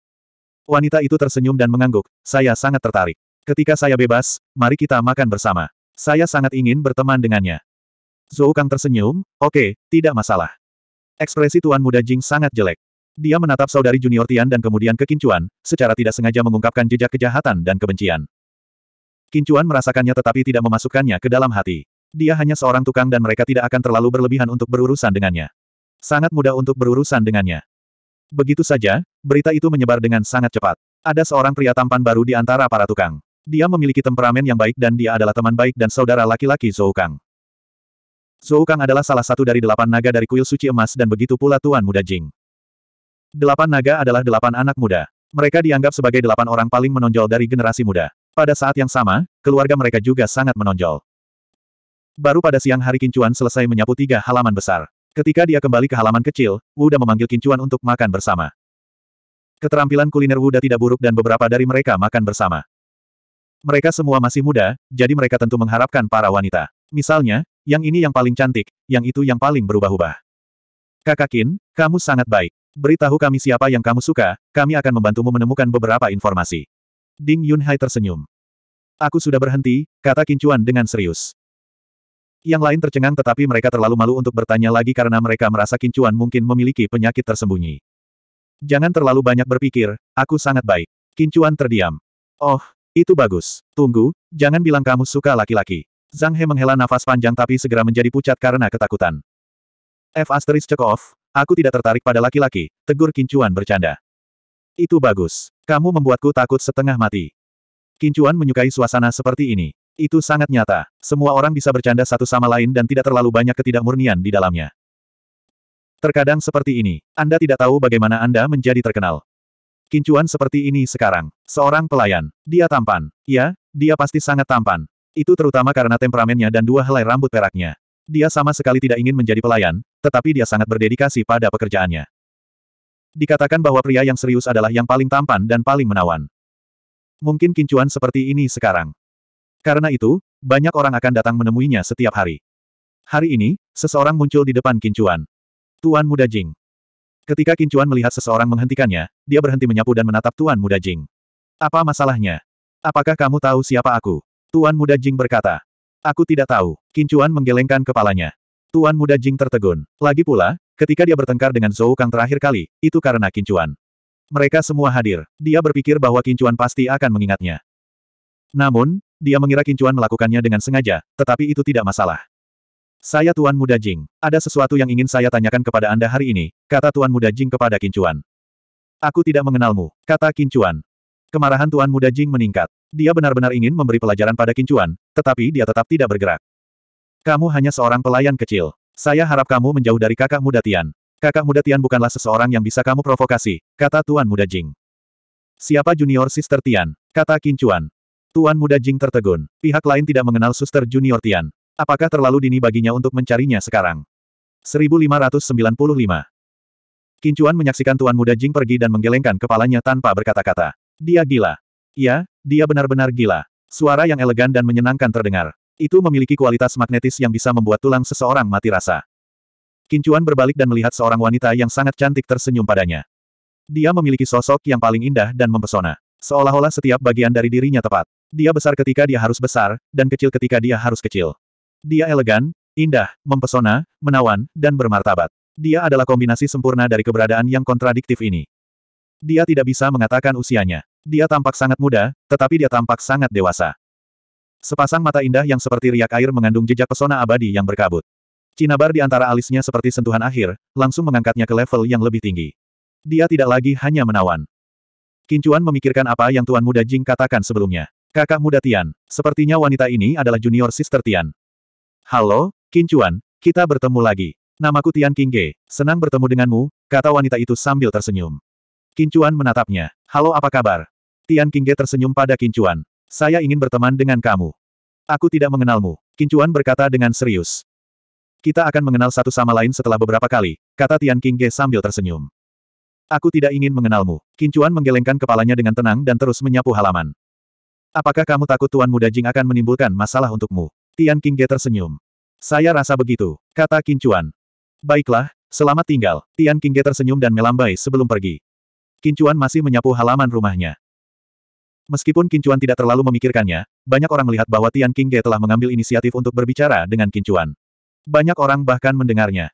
S1: Wanita itu tersenyum dan mengangguk, saya sangat tertarik. Ketika saya bebas, mari kita makan bersama. Saya sangat ingin berteman dengannya. Zhou Kang tersenyum, oke, okay, tidak masalah. Ekspresi Tuan Muda Jing sangat jelek. Dia menatap saudari Junior Tian dan kemudian ke Kincuan, secara tidak sengaja mengungkapkan jejak kejahatan dan kebencian. Kincuan merasakannya tetapi tidak memasukkannya ke dalam hati. Dia hanya seorang tukang dan mereka tidak akan terlalu berlebihan untuk berurusan dengannya. Sangat mudah untuk berurusan dengannya. Begitu saja, berita itu menyebar dengan sangat cepat. Ada seorang pria tampan baru di antara para tukang. Dia memiliki temperamen yang baik dan dia adalah teman baik dan saudara laki-laki Zhou Kang. Zhou Kang adalah salah satu dari delapan naga dari kuil suci emas dan begitu pula Tuan Muda Jing. Delapan naga adalah delapan anak muda. Mereka dianggap sebagai delapan orang paling menonjol dari generasi muda. Pada saat yang sama, keluarga mereka juga sangat menonjol. Baru pada siang hari Kincuan selesai menyapu tiga halaman besar. Ketika dia kembali ke halaman kecil, Wuda memanggil Kincuan untuk makan bersama. Keterampilan kuliner Wuda tidak buruk dan beberapa dari mereka makan bersama. Mereka semua masih muda, jadi mereka tentu mengharapkan para wanita. Misalnya, yang ini yang paling cantik, yang itu yang paling berubah-ubah. Kakak Kin, kamu sangat baik. Beritahu kami siapa yang kamu suka, kami akan membantumu menemukan beberapa informasi. Ding Yunhai tersenyum. Aku sudah berhenti, kata Kincuan dengan serius. Yang lain tercengang tetapi mereka terlalu malu untuk bertanya lagi karena mereka merasa Kincuan mungkin memiliki penyakit tersembunyi. Jangan terlalu banyak berpikir, aku sangat baik. Kincuan terdiam. Oh, itu bagus. Tunggu, jangan bilang kamu suka laki-laki. Zhang He menghela nafas panjang tapi segera menjadi pucat karena ketakutan. F asteris check off, aku tidak tertarik pada laki-laki, tegur Kincuan bercanda. Itu bagus. Kamu membuatku takut setengah mati. Kincuan menyukai suasana seperti ini. Itu sangat nyata. Semua orang bisa bercanda satu sama lain dan tidak terlalu banyak ketidakmurnian di dalamnya. Terkadang seperti ini. Anda tidak tahu bagaimana Anda menjadi terkenal. Kincuan seperti ini sekarang. Seorang pelayan. Dia tampan. Ya, dia pasti sangat tampan. Itu terutama karena temperamennya dan dua helai rambut peraknya. Dia sama sekali tidak ingin menjadi pelayan, tetapi dia sangat berdedikasi pada pekerjaannya. Dikatakan bahwa pria yang serius adalah yang paling tampan dan paling menawan. Mungkin kincuan seperti ini sekarang. Karena itu, banyak orang akan datang menemuinya setiap hari. Hari ini, seseorang muncul di depan Kincuan. Tuan Muda Jing. Ketika Kincuan melihat seseorang menghentikannya, dia berhenti menyapu dan menatap Tuan Muda Jing. Apa masalahnya? Apakah kamu tahu siapa aku? Tuan Muda Jing berkata. Aku tidak tahu. Kincuan menggelengkan kepalanya. Tuan Muda Jing tertegun. Lagi pula, ketika dia bertengkar dengan Zhou Kang terakhir kali, itu karena Kincuan. Mereka semua hadir. Dia berpikir bahwa Kincuan pasti akan mengingatnya. Namun, dia mengira Kincuan melakukannya dengan sengaja, tetapi itu tidak masalah. Saya Tuan Muda Jing. Ada sesuatu yang ingin saya tanyakan kepada Anda hari ini, kata Tuan Muda Jing kepada Kincuan. Aku tidak mengenalmu, kata Kincuan. Kemarahan Tuan Muda Jing meningkat. Dia benar-benar ingin memberi pelajaran pada Kincuan, tetapi dia tetap tidak bergerak. Kamu hanya seorang pelayan kecil. Saya harap kamu menjauh dari kakak muda Tian. Kakak muda Tian bukanlah seseorang yang bisa kamu provokasi, kata Tuan Muda Jing. Siapa junior sister Tian? Kata Kincuan. Tuan muda Jing tertegun. Pihak lain tidak mengenal suster junior Tian. Apakah terlalu dini baginya untuk mencarinya sekarang? 1595. Kincuan menyaksikan Tuan muda Jing pergi dan menggelengkan kepalanya tanpa berkata-kata. Dia gila. Ya, dia benar-benar gila. Suara yang elegan dan menyenangkan terdengar. Itu memiliki kualitas magnetis yang bisa membuat tulang seseorang mati rasa. Kincuan berbalik dan melihat seorang wanita yang sangat cantik tersenyum padanya. Dia memiliki sosok yang paling indah dan mempesona. Seolah-olah setiap bagian dari dirinya tepat. Dia besar ketika dia harus besar, dan kecil ketika dia harus kecil. Dia elegan, indah, mempesona, menawan, dan bermartabat. Dia adalah kombinasi sempurna dari keberadaan yang kontradiktif ini. Dia tidak bisa mengatakan usianya. Dia tampak sangat muda, tetapi dia tampak sangat dewasa. Sepasang mata indah yang seperti riak air mengandung jejak pesona abadi yang berkabut. Cinabar di antara alisnya seperti sentuhan akhir, langsung mengangkatnya ke level yang lebih tinggi. Dia tidak lagi hanya menawan. Kincuan memikirkan apa yang Tuan Muda Jing katakan sebelumnya. Kakak muda Tian, sepertinya wanita ini adalah junior sister Tian. Halo, Kincuan, kita bertemu lagi. Namaku Tian Kingge, senang bertemu denganmu, kata wanita itu sambil tersenyum. Kincuan menatapnya. Halo apa kabar? Tian Kingge tersenyum pada Kincuan. Saya ingin berteman dengan kamu. Aku tidak mengenalmu, Kincuan berkata dengan serius. Kita akan mengenal satu sama lain setelah beberapa kali, kata Tian Kingge sambil tersenyum. Aku tidak ingin mengenalmu. Kincuan menggelengkan kepalanya dengan tenang dan terus menyapu halaman. Apakah kamu takut Tuan Muda Jing akan menimbulkan masalah untukmu? Tian Qingge tersenyum. Saya rasa begitu, kata Qin Chuan. Baiklah, selamat tinggal. Tian Qingge tersenyum dan melambai sebelum pergi. Qin Chuan masih menyapu halaman rumahnya. Meskipun Qin Chuan tidak terlalu memikirkannya, banyak orang melihat bahwa Tian Qingge telah mengambil inisiatif untuk berbicara dengan Qin Chuan. Banyak orang bahkan mendengarnya.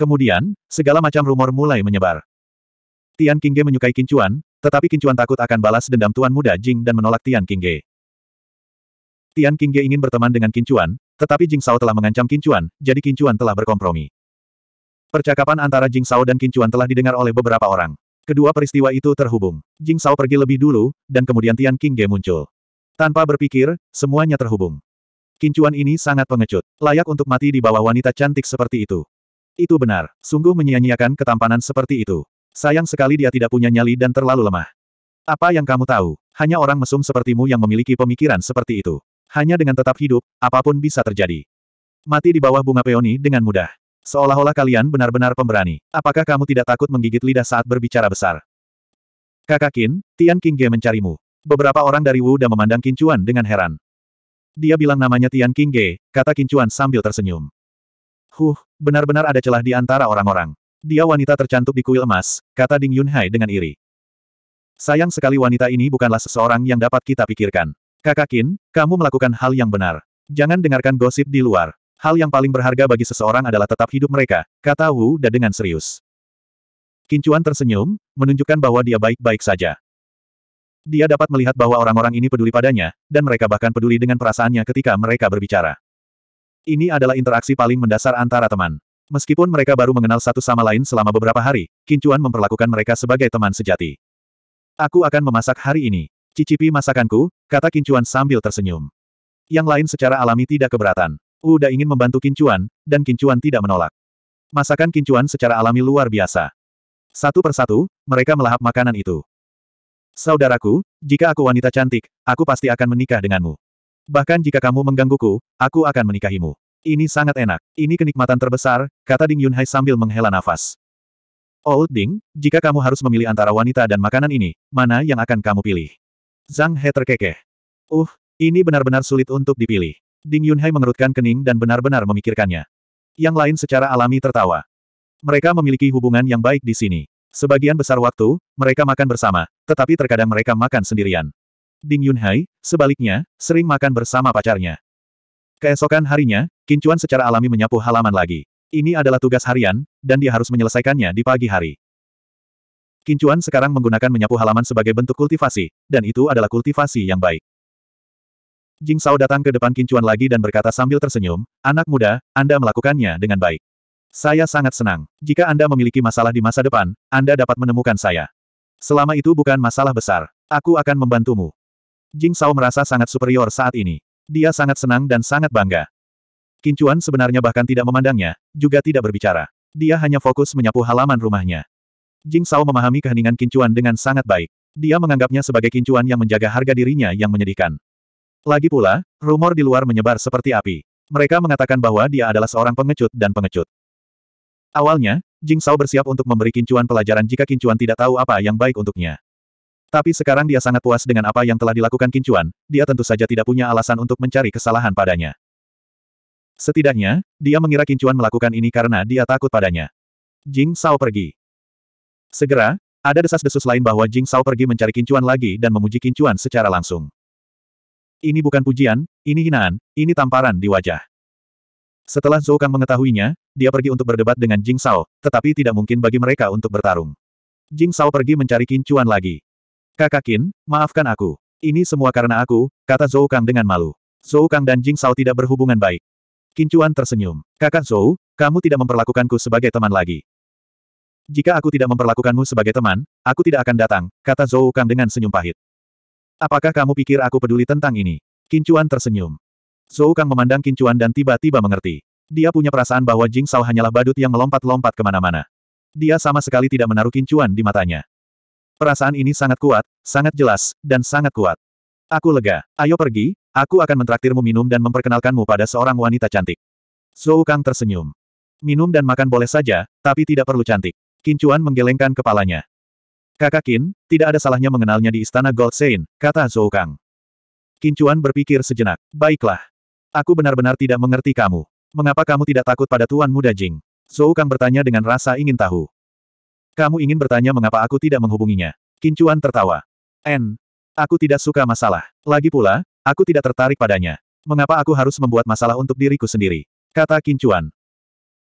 S1: Kemudian, segala macam rumor mulai menyebar. Tian Qingge menyukai Qin Chuan, tetapi Kincuan takut akan balas dendam Tuan Muda Jing dan menolak Tian Kingge. Tian Kingge ingin berteman dengan Kincuan, tetapi Jing Sao telah mengancam Kincuan, jadi Kincuan telah berkompromi. Percakapan antara Jing Sao dan Kincuan telah didengar oleh beberapa orang. Kedua peristiwa itu terhubung. Jing Sao pergi lebih dulu, dan kemudian Tian Kingge muncul. Tanpa berpikir, semuanya terhubung. Kincuan ini sangat pengecut. Layak untuk mati di bawah wanita cantik seperti itu. Itu benar, sungguh menyia-nyiakan ketampanan seperti itu. Sayang sekali dia tidak punya nyali dan terlalu lemah. Apa yang kamu tahu? Hanya orang mesum sepertimu yang memiliki pemikiran seperti itu. Hanya dengan tetap hidup, apapun bisa terjadi. Mati di bawah bunga peoni dengan mudah. Seolah-olah kalian benar-benar pemberani. Apakah kamu tidak takut menggigit lidah saat berbicara besar? Kakak Qin, Tian Qingge mencarimu. Beberapa orang dari Wu dan memandang Chuan dengan heran. Dia bilang namanya Tian Qingge, kata Chuan sambil tersenyum. Huh, benar-benar ada celah di antara orang-orang. Dia wanita tercantik di kuil emas, kata Ding Yunhai dengan iri. Sayang sekali wanita ini bukanlah seseorang yang dapat kita pikirkan. Kakak Qin, kamu melakukan hal yang benar. Jangan dengarkan gosip di luar. Hal yang paling berharga bagi seseorang adalah tetap hidup mereka, kata Wu Da dengan serius. Kincuan tersenyum, menunjukkan bahwa dia baik-baik saja. Dia dapat melihat bahwa orang-orang ini peduli padanya, dan mereka bahkan peduli dengan perasaannya ketika mereka berbicara. Ini adalah interaksi paling mendasar antara teman. Meskipun mereka baru mengenal satu sama lain selama beberapa hari, Kincuan memperlakukan mereka sebagai teman sejati. Aku akan memasak hari ini. Cicipi masakanku, kata Kincuan sambil tersenyum. Yang lain secara alami tidak keberatan. Uda ingin membantu Kincuan, dan Kincuan tidak menolak. Masakan Kincuan secara alami luar biasa. Satu persatu, mereka melahap makanan itu. Saudaraku, jika aku wanita cantik, aku pasti akan menikah denganmu. Bahkan jika kamu menggangguku, aku akan menikahimu. Ini sangat enak. Ini kenikmatan terbesar, kata Ding Yunhai sambil menghela nafas. Old oh, Ding, jika kamu harus memilih antara wanita dan makanan ini, mana yang akan kamu pilih? Zhang He terkekeh. Uh, ini benar-benar sulit untuk dipilih. Ding Yunhai mengerutkan kening dan benar-benar memikirkannya. Yang lain secara alami tertawa. Mereka memiliki hubungan yang baik di sini. Sebagian besar waktu, mereka makan bersama, tetapi terkadang mereka makan sendirian. Ding Yunhai, sebaliknya, sering makan bersama pacarnya. Keesokan harinya, Kincuan secara alami menyapu halaman lagi. Ini adalah tugas harian, dan dia harus menyelesaikannya di pagi hari. Kincuan sekarang menggunakan menyapu halaman sebagai bentuk kultivasi, dan itu adalah kultivasi yang baik. Jing Sao datang ke depan Kincuan lagi dan berkata sambil tersenyum, Anak muda, Anda melakukannya dengan baik. Saya sangat senang. Jika Anda memiliki masalah di masa depan, Anda dapat menemukan saya. Selama itu bukan masalah besar. Aku akan membantumu. Jing Sao merasa sangat superior saat ini. Dia sangat senang dan sangat bangga. Kincuan sebenarnya bahkan tidak memandangnya, juga tidak berbicara. Dia hanya fokus menyapu halaman rumahnya. Jing Sao memahami keheningan Kincuan dengan sangat baik. Dia menganggapnya sebagai Kincuan yang menjaga harga dirinya yang menyedihkan. Lagi pula, rumor di luar menyebar seperti api. Mereka mengatakan bahwa dia adalah seorang pengecut dan pengecut. Awalnya, Jing Sao bersiap untuk memberi Kincuan pelajaran jika Kincuan tidak tahu apa yang baik untuknya. Tapi sekarang dia sangat puas dengan apa yang telah dilakukan Kincuan, dia tentu saja tidak punya alasan untuk mencari kesalahan padanya. Setidaknya, dia mengira Kincuan melakukan ini karena dia takut padanya. Jing Sao pergi. Segera, ada desas-desus lain bahwa Jing Sao pergi mencari Kincuan lagi dan memuji Kincuan secara langsung. Ini bukan pujian, ini hinaan, ini tamparan di wajah. Setelah Zhou Kang mengetahuinya, dia pergi untuk berdebat dengan Jing Sao, tetapi tidak mungkin bagi mereka untuk bertarung. Jing Sao pergi mencari Kincuan lagi. Kakak Qin, maafkan aku. Ini semua karena aku, kata Zhou Kang dengan malu. Zhou Kang dan Jing Shao tidak berhubungan baik. Chuan tersenyum. Kakak Zhou, kamu tidak memperlakukanku sebagai teman lagi. Jika aku tidak memperlakukanmu sebagai teman, aku tidak akan datang, kata Zhou Kang dengan senyum pahit. Apakah kamu pikir aku peduli tentang ini? Chuan tersenyum. Zhou Kang memandang Chuan dan tiba-tiba mengerti. Dia punya perasaan bahwa Jing Shao hanyalah badut yang melompat-lompat kemana-mana. Dia sama sekali tidak menaruh Chuan di matanya. Perasaan ini sangat kuat, sangat jelas, dan sangat kuat. Aku lega. Ayo pergi, aku akan mentraktirmu minum dan memperkenalkanmu pada seorang wanita cantik. Zhou Kang tersenyum. Minum dan makan boleh saja, tapi tidak perlu cantik. Kincuan menggelengkan kepalanya. Kakak Kin, tidak ada salahnya mengenalnya di istana Gold Sein, kata Zhou Kang. Kincuan berpikir sejenak. Baiklah. Aku benar-benar tidak mengerti kamu. Mengapa kamu tidak takut pada tuan muda Jing? Zhou Kang bertanya dengan rasa ingin tahu. Kamu ingin bertanya mengapa aku tidak menghubunginya? Kincuan tertawa. N. Aku tidak suka masalah. Lagi pula, aku tidak tertarik padanya. Mengapa aku harus membuat masalah untuk diriku sendiri? Kata Kincuan.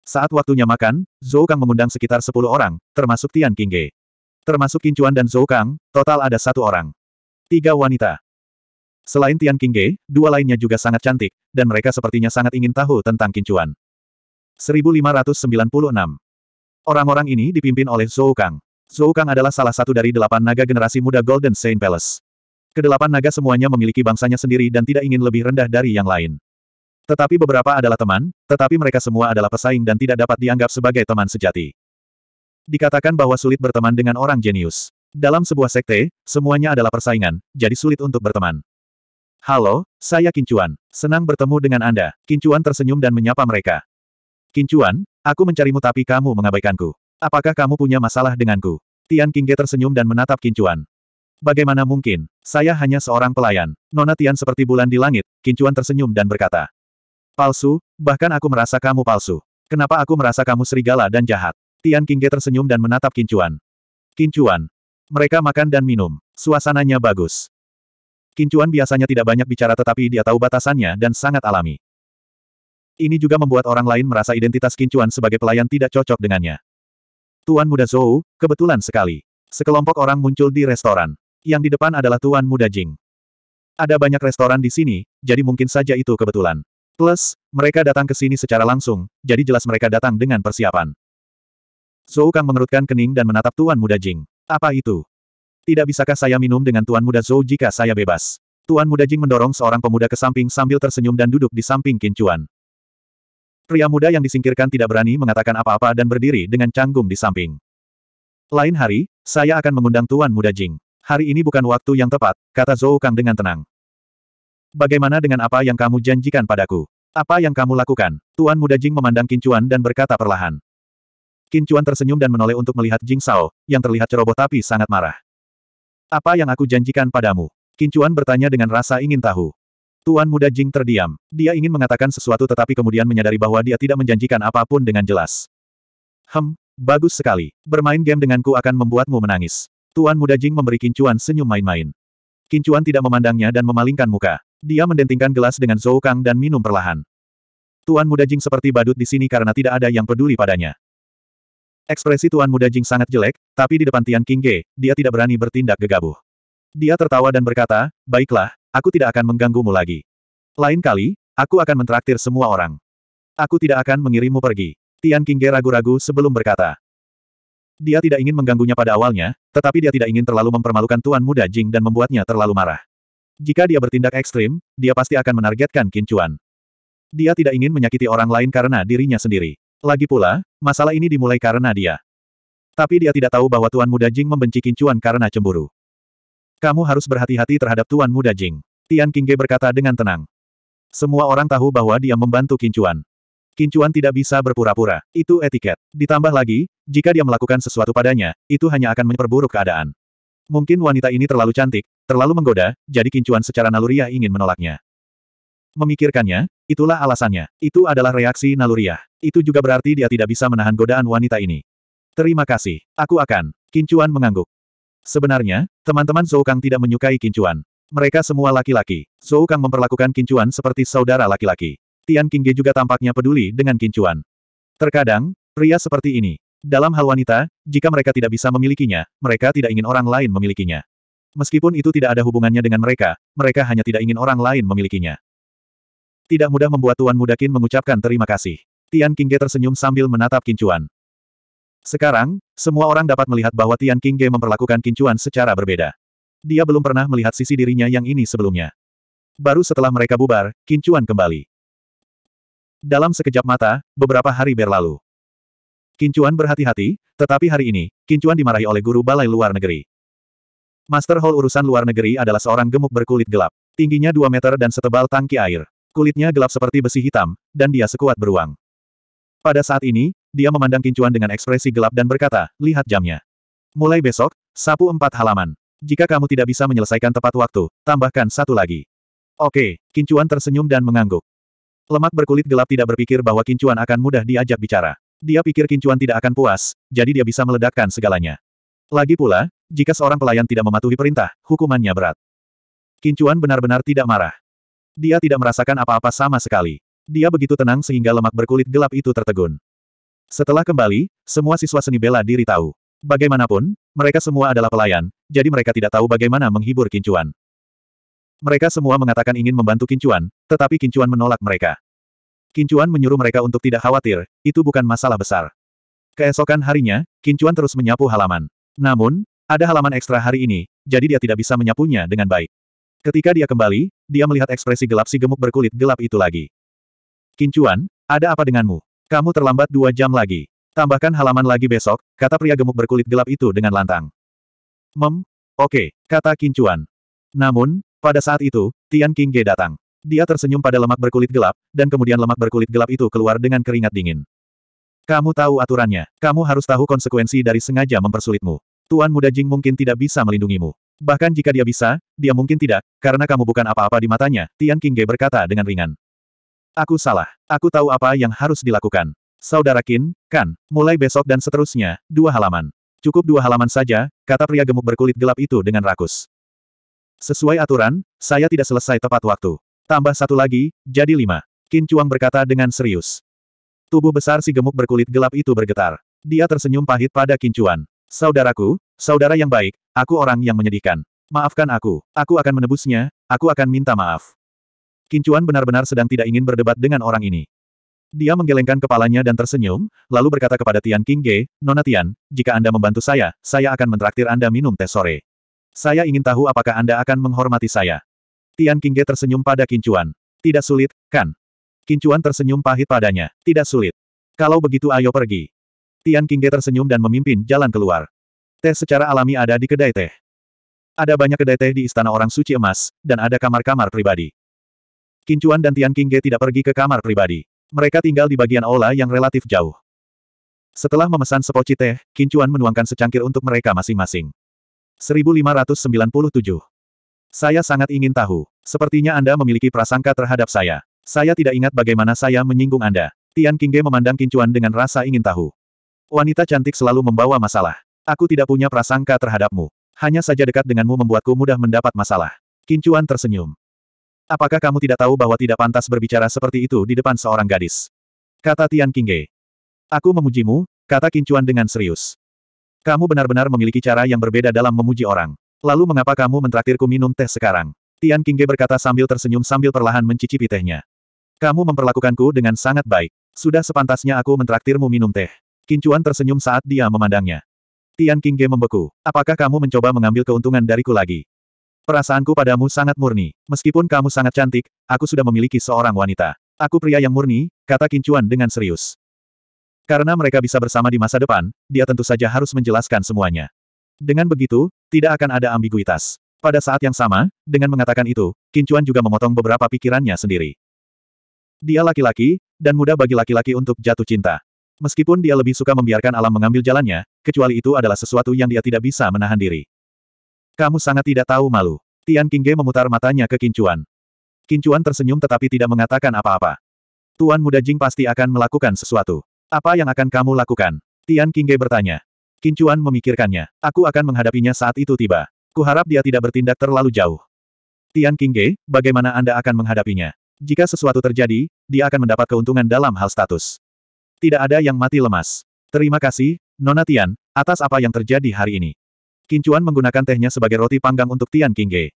S1: Saat waktunya makan, Zhou Kang mengundang sekitar 10 orang, termasuk Tian Kingge. Termasuk Kincuan dan Zhou Kang, total ada satu orang. Tiga wanita. Selain Tian Kingge, dua lainnya juga sangat cantik, dan mereka sepertinya sangat ingin tahu tentang Kincuan. 1596 Orang-orang ini dipimpin oleh Zhou Kang. Zhou Kang adalah salah satu dari delapan naga generasi muda Golden Saint Palace. Kedelapan naga semuanya memiliki bangsanya sendiri dan tidak ingin lebih rendah dari yang lain. Tetapi beberapa adalah teman, tetapi mereka semua adalah pesaing dan tidak dapat dianggap sebagai teman sejati. Dikatakan bahwa sulit berteman dengan orang jenius. Dalam sebuah sekte, semuanya adalah persaingan, jadi sulit untuk berteman. Halo, saya Kincuan. Senang bertemu dengan Anda. Kincuan tersenyum dan menyapa mereka. Kincuan, Aku mencarimu tapi kamu mengabaikanku. Apakah kamu punya masalah denganku? Tian Kingge tersenyum dan menatap Kincuan. Bagaimana mungkin? Saya hanya seorang pelayan. Nona Tian seperti bulan di langit, Kincuan tersenyum dan berkata. Palsu, bahkan aku merasa kamu palsu. Kenapa aku merasa kamu serigala dan jahat? Tian Kingge tersenyum dan menatap Kincuan. Kincuan. Mereka makan dan minum. Suasananya bagus. Kincuan biasanya tidak banyak bicara tetapi dia tahu batasannya dan sangat alami. Ini juga membuat orang lain merasa identitas Kincuan sebagai pelayan tidak cocok dengannya. Tuan Muda Zhou, kebetulan sekali. Sekelompok orang muncul di restoran. Yang di depan adalah Tuan Muda Jing. Ada banyak restoran di sini, jadi mungkin saja itu kebetulan. Plus, mereka datang ke sini secara langsung, jadi jelas mereka datang dengan persiapan. Zhou Kang mengerutkan kening dan menatap Tuan Muda Jing. Apa itu? Tidak bisakah saya minum dengan Tuan Muda Zhou jika saya bebas? Tuan Muda Jing mendorong seorang pemuda ke samping sambil tersenyum dan duduk di samping Kincuan. Pria muda yang disingkirkan tidak berani mengatakan apa-apa dan berdiri dengan canggung di samping. Lain hari, saya akan mengundang Tuan Muda Jing. Hari ini bukan waktu yang tepat, kata Zhou Kang dengan tenang. Bagaimana dengan apa yang kamu janjikan padaku? Apa yang kamu lakukan? Tuan Muda Jing memandang Kincuan dan berkata perlahan. Kincuan tersenyum dan menoleh untuk melihat Jing Sao, yang terlihat ceroboh tapi sangat marah. Apa yang aku janjikan padamu? Kincuan bertanya dengan rasa ingin tahu. Tuan muda Jing terdiam. Dia ingin mengatakan sesuatu tetapi kemudian menyadari bahwa dia tidak menjanjikan apapun dengan jelas. Hem, bagus sekali. Bermain game denganku akan membuatmu menangis. Tuan muda Jing memberi Kincuan senyum main-main. Kincuan tidak memandangnya dan memalingkan muka. Dia mendentingkan gelas dengan Zhou Kang dan minum perlahan. Tuan muda Jing seperti badut di sini karena tidak ada yang peduli padanya. Ekspresi Tuan muda Jing sangat jelek, tapi di depan Tian King Ge, dia tidak berani bertindak gegabah. Dia tertawa dan berkata, baiklah, aku tidak akan mengganggumu lagi. Lain kali, aku akan mentraktir semua orang. Aku tidak akan mengirimmu pergi. Tian Qingge ragu-ragu sebelum berkata. Dia tidak ingin mengganggunya pada awalnya, tetapi dia tidak ingin terlalu mempermalukan Tuan Muda Jing dan membuatnya terlalu marah. Jika dia bertindak ekstrim, dia pasti akan menargetkan Qin Chuan. Dia tidak ingin menyakiti orang lain karena dirinya sendiri. Lagi pula, masalah ini dimulai karena dia. Tapi dia tidak tahu bahwa Tuan Muda Jing membenci Qin Chuan karena cemburu. Kamu harus berhati-hati terhadap Tuan Muda Jing. Tian Kingge berkata dengan tenang. Semua orang tahu bahwa dia membantu Kincuan. Kincuan tidak bisa berpura-pura, itu etiket. Ditambah lagi, jika dia melakukan sesuatu padanya, itu hanya akan memperburuk keadaan. Mungkin wanita ini terlalu cantik, terlalu menggoda, jadi Kincuan secara naluriah ingin menolaknya. Memikirkannya, itulah alasannya. Itu adalah reaksi naluriah. Itu juga berarti dia tidak bisa menahan godaan wanita ini. Terima kasih. Aku akan. Kincuan mengangguk. Sebenarnya, teman-teman Zhou Kang tidak menyukai Kincuan. Mereka semua laki-laki. Zhou Kang memperlakukan Kincuan seperti saudara laki-laki. Tian Qingge juga tampaknya peduli dengan Kincuan. Terkadang, pria seperti ini. Dalam hal wanita, jika mereka tidak bisa memilikinya, mereka tidak ingin orang lain memilikinya. Meskipun itu tidak ada hubungannya dengan mereka, mereka hanya tidak ingin orang lain memilikinya. Tidak mudah membuat Tuan Muda Qin mengucapkan terima kasih. Tian Qingge tersenyum sambil menatap Kincuan. Sekarang, semua orang dapat melihat bahwa Tian Qingge memperlakukan Kincuan secara berbeda. Dia belum pernah melihat sisi dirinya yang ini sebelumnya. Baru setelah mereka bubar, Kincuan kembali. Dalam sekejap mata, beberapa hari berlalu. Kincuan berhati-hati, tetapi hari ini, Kincuan dimarahi oleh guru balai luar negeri. Master Hall urusan luar negeri adalah seorang gemuk berkulit gelap. Tingginya 2 meter dan setebal tangki air. Kulitnya gelap seperti besi hitam, dan dia sekuat beruang. Pada saat ini, dia memandang Kincuan dengan ekspresi gelap dan berkata, lihat jamnya. Mulai besok, sapu empat halaman. Jika kamu tidak bisa menyelesaikan tepat waktu, tambahkan satu lagi. Oke, Kincuan tersenyum dan mengangguk. Lemak berkulit gelap tidak berpikir bahwa Kincuan akan mudah diajak bicara. Dia pikir Kincuan tidak akan puas, jadi dia bisa meledakkan segalanya. Lagi pula, jika seorang pelayan tidak mematuhi perintah, hukumannya berat. Kincuan benar-benar tidak marah. Dia tidak merasakan apa-apa sama sekali. Dia begitu tenang sehingga lemak berkulit gelap itu tertegun. Setelah kembali, semua siswa seni bela diri tahu. Bagaimanapun, mereka semua adalah pelayan, jadi mereka tidak tahu bagaimana menghibur Kincuan. Mereka semua mengatakan ingin membantu Kincuan, tetapi Kincuan menolak mereka. Kincuan menyuruh mereka untuk tidak khawatir, itu bukan masalah besar. Keesokan harinya, Kincuan terus menyapu halaman. Namun, ada halaman ekstra hari ini, jadi dia tidak bisa menyapunya dengan baik. Ketika dia kembali, dia melihat ekspresi gelap si gemuk berkulit gelap itu lagi. Kincuan, ada apa denganmu? Kamu terlambat dua jam lagi. Tambahkan halaman lagi besok, kata pria gemuk berkulit gelap itu dengan lantang. Mem, oke, okay, kata Kincuan. Namun, pada saat itu, Tian Qingge datang. Dia tersenyum pada lemak berkulit gelap, dan kemudian lemak berkulit gelap itu keluar dengan keringat dingin. Kamu tahu aturannya, kamu harus tahu konsekuensi dari sengaja mempersulitmu. Tuan muda Jing mungkin tidak bisa melindungimu. Bahkan jika dia bisa, dia mungkin tidak, karena kamu bukan apa-apa di matanya, Tian Qingge berkata dengan ringan. Aku salah. Aku tahu apa yang harus dilakukan. Saudara Kin, kan, mulai besok dan seterusnya, dua halaman. Cukup dua halaman saja, kata pria gemuk berkulit gelap itu dengan rakus. Sesuai aturan, saya tidak selesai tepat waktu. Tambah satu lagi, jadi lima. Kin Chuang berkata dengan serius. Tubuh besar si gemuk berkulit gelap itu bergetar. Dia tersenyum pahit pada Kin Chuan. Saudaraku, saudara yang baik, aku orang yang menyedihkan. Maafkan aku, aku akan menebusnya, aku akan minta maaf. Kin Chuan benar-benar sedang tidak ingin berdebat dengan orang ini. Dia menggelengkan kepalanya dan tersenyum, lalu berkata kepada Tian Kingge, Nona Tian, jika Anda membantu saya, saya akan mentraktir Anda minum teh sore. Saya ingin tahu apakah Anda akan menghormati saya. Tian Kingge tersenyum pada Kincuan. Tidak sulit, kan? Kincuan tersenyum pahit padanya. Tidak sulit. Kalau begitu ayo pergi. Tian Kingge tersenyum dan memimpin jalan keluar. Teh secara alami ada di kedai teh. Ada banyak kedai teh di Istana Orang Suci Emas, dan ada kamar-kamar pribadi. Kincuan dan Tian Kingge tidak pergi ke kamar pribadi. Mereka tinggal di bagian aula yang relatif jauh. Setelah memesan sepoci teh, Kincuan menuangkan secangkir untuk mereka masing-masing. 1597. Saya sangat ingin tahu. Sepertinya Anda memiliki prasangka terhadap saya. Saya tidak ingat bagaimana saya menyinggung Anda. Tian Kingge memandang Kincuan dengan rasa ingin tahu. Wanita cantik selalu membawa masalah. Aku tidak punya prasangka terhadapmu. Hanya saja dekat denganmu membuatku mudah mendapat masalah. Kincuan tersenyum. Apakah kamu tidak tahu bahwa tidak pantas berbicara seperti itu di depan seorang gadis? Kata Tian Qingge. Aku memujimu, kata Kincuan dengan serius. Kamu benar-benar memiliki cara yang berbeda dalam memuji orang. Lalu mengapa kamu mentraktirku minum teh sekarang? Tian Qingge berkata sambil tersenyum sambil perlahan mencicipi tehnya. Kamu memperlakukanku dengan sangat baik. Sudah sepantasnya aku mentraktirmu minum teh. Kincuan tersenyum saat dia memandangnya. Tian Qingge membeku. Apakah kamu mencoba mengambil keuntungan dariku lagi? Perasaanku padamu sangat murni. Meskipun kamu sangat cantik, aku sudah memiliki seorang wanita. Aku pria yang murni, kata Kincuan dengan serius. Karena mereka bisa bersama di masa depan, dia tentu saja harus menjelaskan semuanya. Dengan begitu, tidak akan ada ambiguitas. Pada saat yang sama, dengan mengatakan itu, Kincuan juga memotong beberapa pikirannya sendiri. Dia laki-laki, dan mudah bagi laki-laki untuk jatuh cinta. Meskipun dia lebih suka membiarkan alam mengambil jalannya, kecuali itu adalah sesuatu yang dia tidak bisa menahan diri. Kamu sangat tidak tahu malu. Tian Kingge memutar matanya ke Kincuan. Kincuan tersenyum tetapi tidak mengatakan apa-apa. Tuan muda Jing pasti akan melakukan sesuatu. Apa yang akan kamu lakukan? Tian Kingge bertanya. Kincuan memikirkannya. Aku akan menghadapinya saat itu tiba. Kuharap dia tidak bertindak terlalu jauh. Tian Kingge, bagaimana Anda akan menghadapinya? Jika sesuatu terjadi, dia akan mendapat keuntungan dalam hal status. Tidak ada yang mati lemas. Terima kasih, Nona Tian, atas apa yang terjadi hari ini. Kincuan menggunakan tehnya sebagai roti panggang untuk Tian Kingge.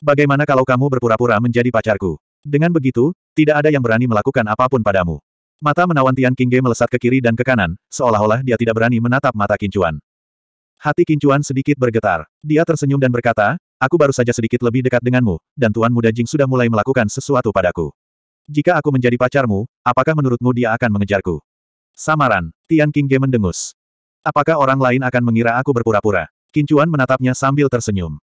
S1: Bagaimana kalau kamu berpura-pura menjadi pacarku? Dengan begitu, tidak ada yang berani melakukan apapun padamu. Mata menawan Tian Kingge melesat ke kiri dan ke kanan, seolah-olah dia tidak berani menatap mata Kincuan. Hati Kincuan sedikit bergetar. Dia tersenyum dan berkata, aku baru saja sedikit lebih dekat denganmu, dan Tuan Muda Jing sudah mulai melakukan sesuatu padaku. Jika aku menjadi pacarmu, apakah menurutmu dia akan mengejarku? Samaran, Tian Kingge mendengus. Apakah orang lain akan mengira aku berpura-pura? Kincuan menatapnya sambil tersenyum.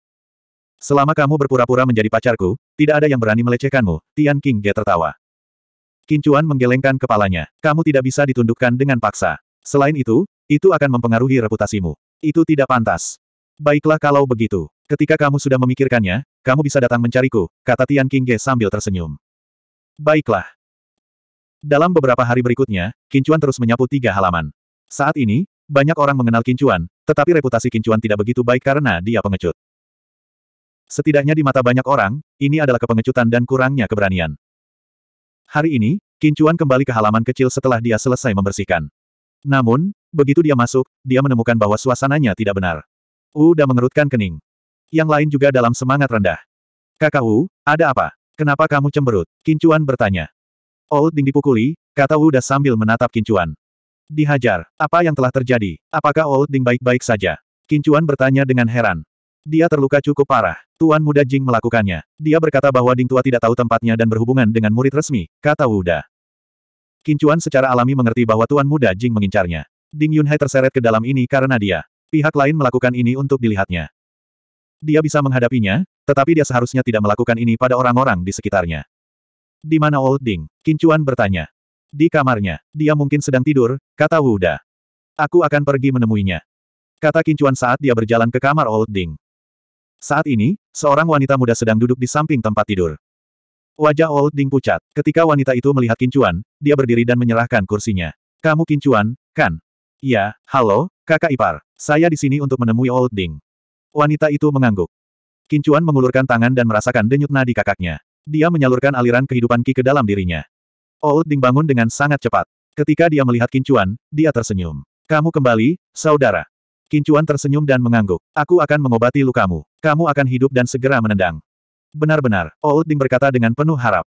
S1: Selama kamu berpura-pura menjadi pacarku, tidak ada yang berani melecehkanmu, Tian King Ge tertawa. Kincuan menggelengkan kepalanya. Kamu tidak bisa ditundukkan dengan paksa. Selain itu, itu akan mempengaruhi reputasimu. Itu tidak pantas. Baiklah kalau begitu. Ketika kamu sudah memikirkannya, kamu bisa datang mencariku, kata Tian King Ge sambil tersenyum. Baiklah. Dalam beberapa hari berikutnya, Kincuan terus menyapu tiga halaman. Saat ini, banyak orang mengenal Kincuan, tetapi reputasi Kincuan tidak begitu baik karena dia pengecut. Setidaknya di mata banyak orang, ini adalah kepengecutan dan kurangnya keberanian. Hari ini, Kincuan kembali ke halaman kecil setelah dia selesai membersihkan. Namun, begitu dia masuk, dia menemukan bahwa suasananya tidak benar. Wu udah mengerutkan kening. Yang lain juga dalam semangat rendah. Kakak Wu, ada apa? Kenapa kamu cemberut? Kincuan bertanya. Old Ding dipukuli, kata udah sambil menatap Kincuan. Dihajar. Apa yang telah terjadi? Apakah Old Ding baik-baik saja? Kincuan bertanya dengan heran. Dia terluka cukup parah. Tuan muda Jing melakukannya. Dia berkata bahwa Ding Tua tidak tahu tempatnya dan berhubungan dengan murid resmi, kata Wuda. Kincuan secara alami mengerti bahwa Tuan muda Jing mengincarnya. Ding Yunhai terseret ke dalam ini karena dia. Pihak lain melakukan ini untuk dilihatnya. Dia bisa menghadapinya, tetapi dia seharusnya tidak melakukan ini pada orang-orang di sekitarnya. Di mana Old Ding? Kincuan bertanya. Di kamarnya, dia mungkin sedang tidur, kata Wuda. Aku akan pergi menemuinya. Kata Kincuan saat dia berjalan ke kamar Old Ding. Saat ini, seorang wanita muda sedang duduk di samping tempat tidur. Wajah Old Ding pucat. Ketika wanita itu melihat Kincuan, dia berdiri dan menyerahkan kursinya. Kamu Kincuan, kan? Iya, halo, kakak ipar. Saya di sini untuk menemui Old Ding. Wanita itu mengangguk. Kincuan mengulurkan tangan dan merasakan denyut nadi kakaknya. Dia menyalurkan aliran kehidupan Ki ke dalam dirinya. Old oh, Ding bangun dengan sangat cepat. Ketika dia melihat Kincuan, dia tersenyum. Kamu kembali, saudara. Kincuan tersenyum dan mengangguk. Aku akan mengobati lukamu. Kamu akan hidup dan segera menendang. Benar-benar, Old oh, Ding berkata dengan penuh harap.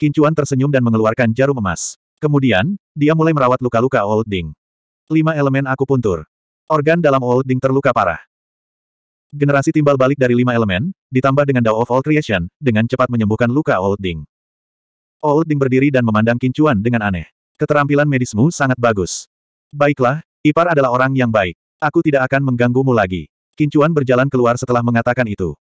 S1: Kincuan tersenyum dan mengeluarkan jarum emas. Kemudian, dia mulai merawat luka-luka Old oh, Ding. Lima elemen aku puntur. Organ dalam Old Ding terluka parah. Generasi timbal balik dari lima elemen, ditambah dengan Dao of All Creation, dengan cepat menyembuhkan luka Old Ding. Old Ding berdiri dan memandang Kincuan dengan aneh. Keterampilan medismu sangat bagus. Baiklah, Ipar adalah orang yang baik. Aku tidak akan mengganggumu lagi. Kincuan berjalan keluar setelah mengatakan itu.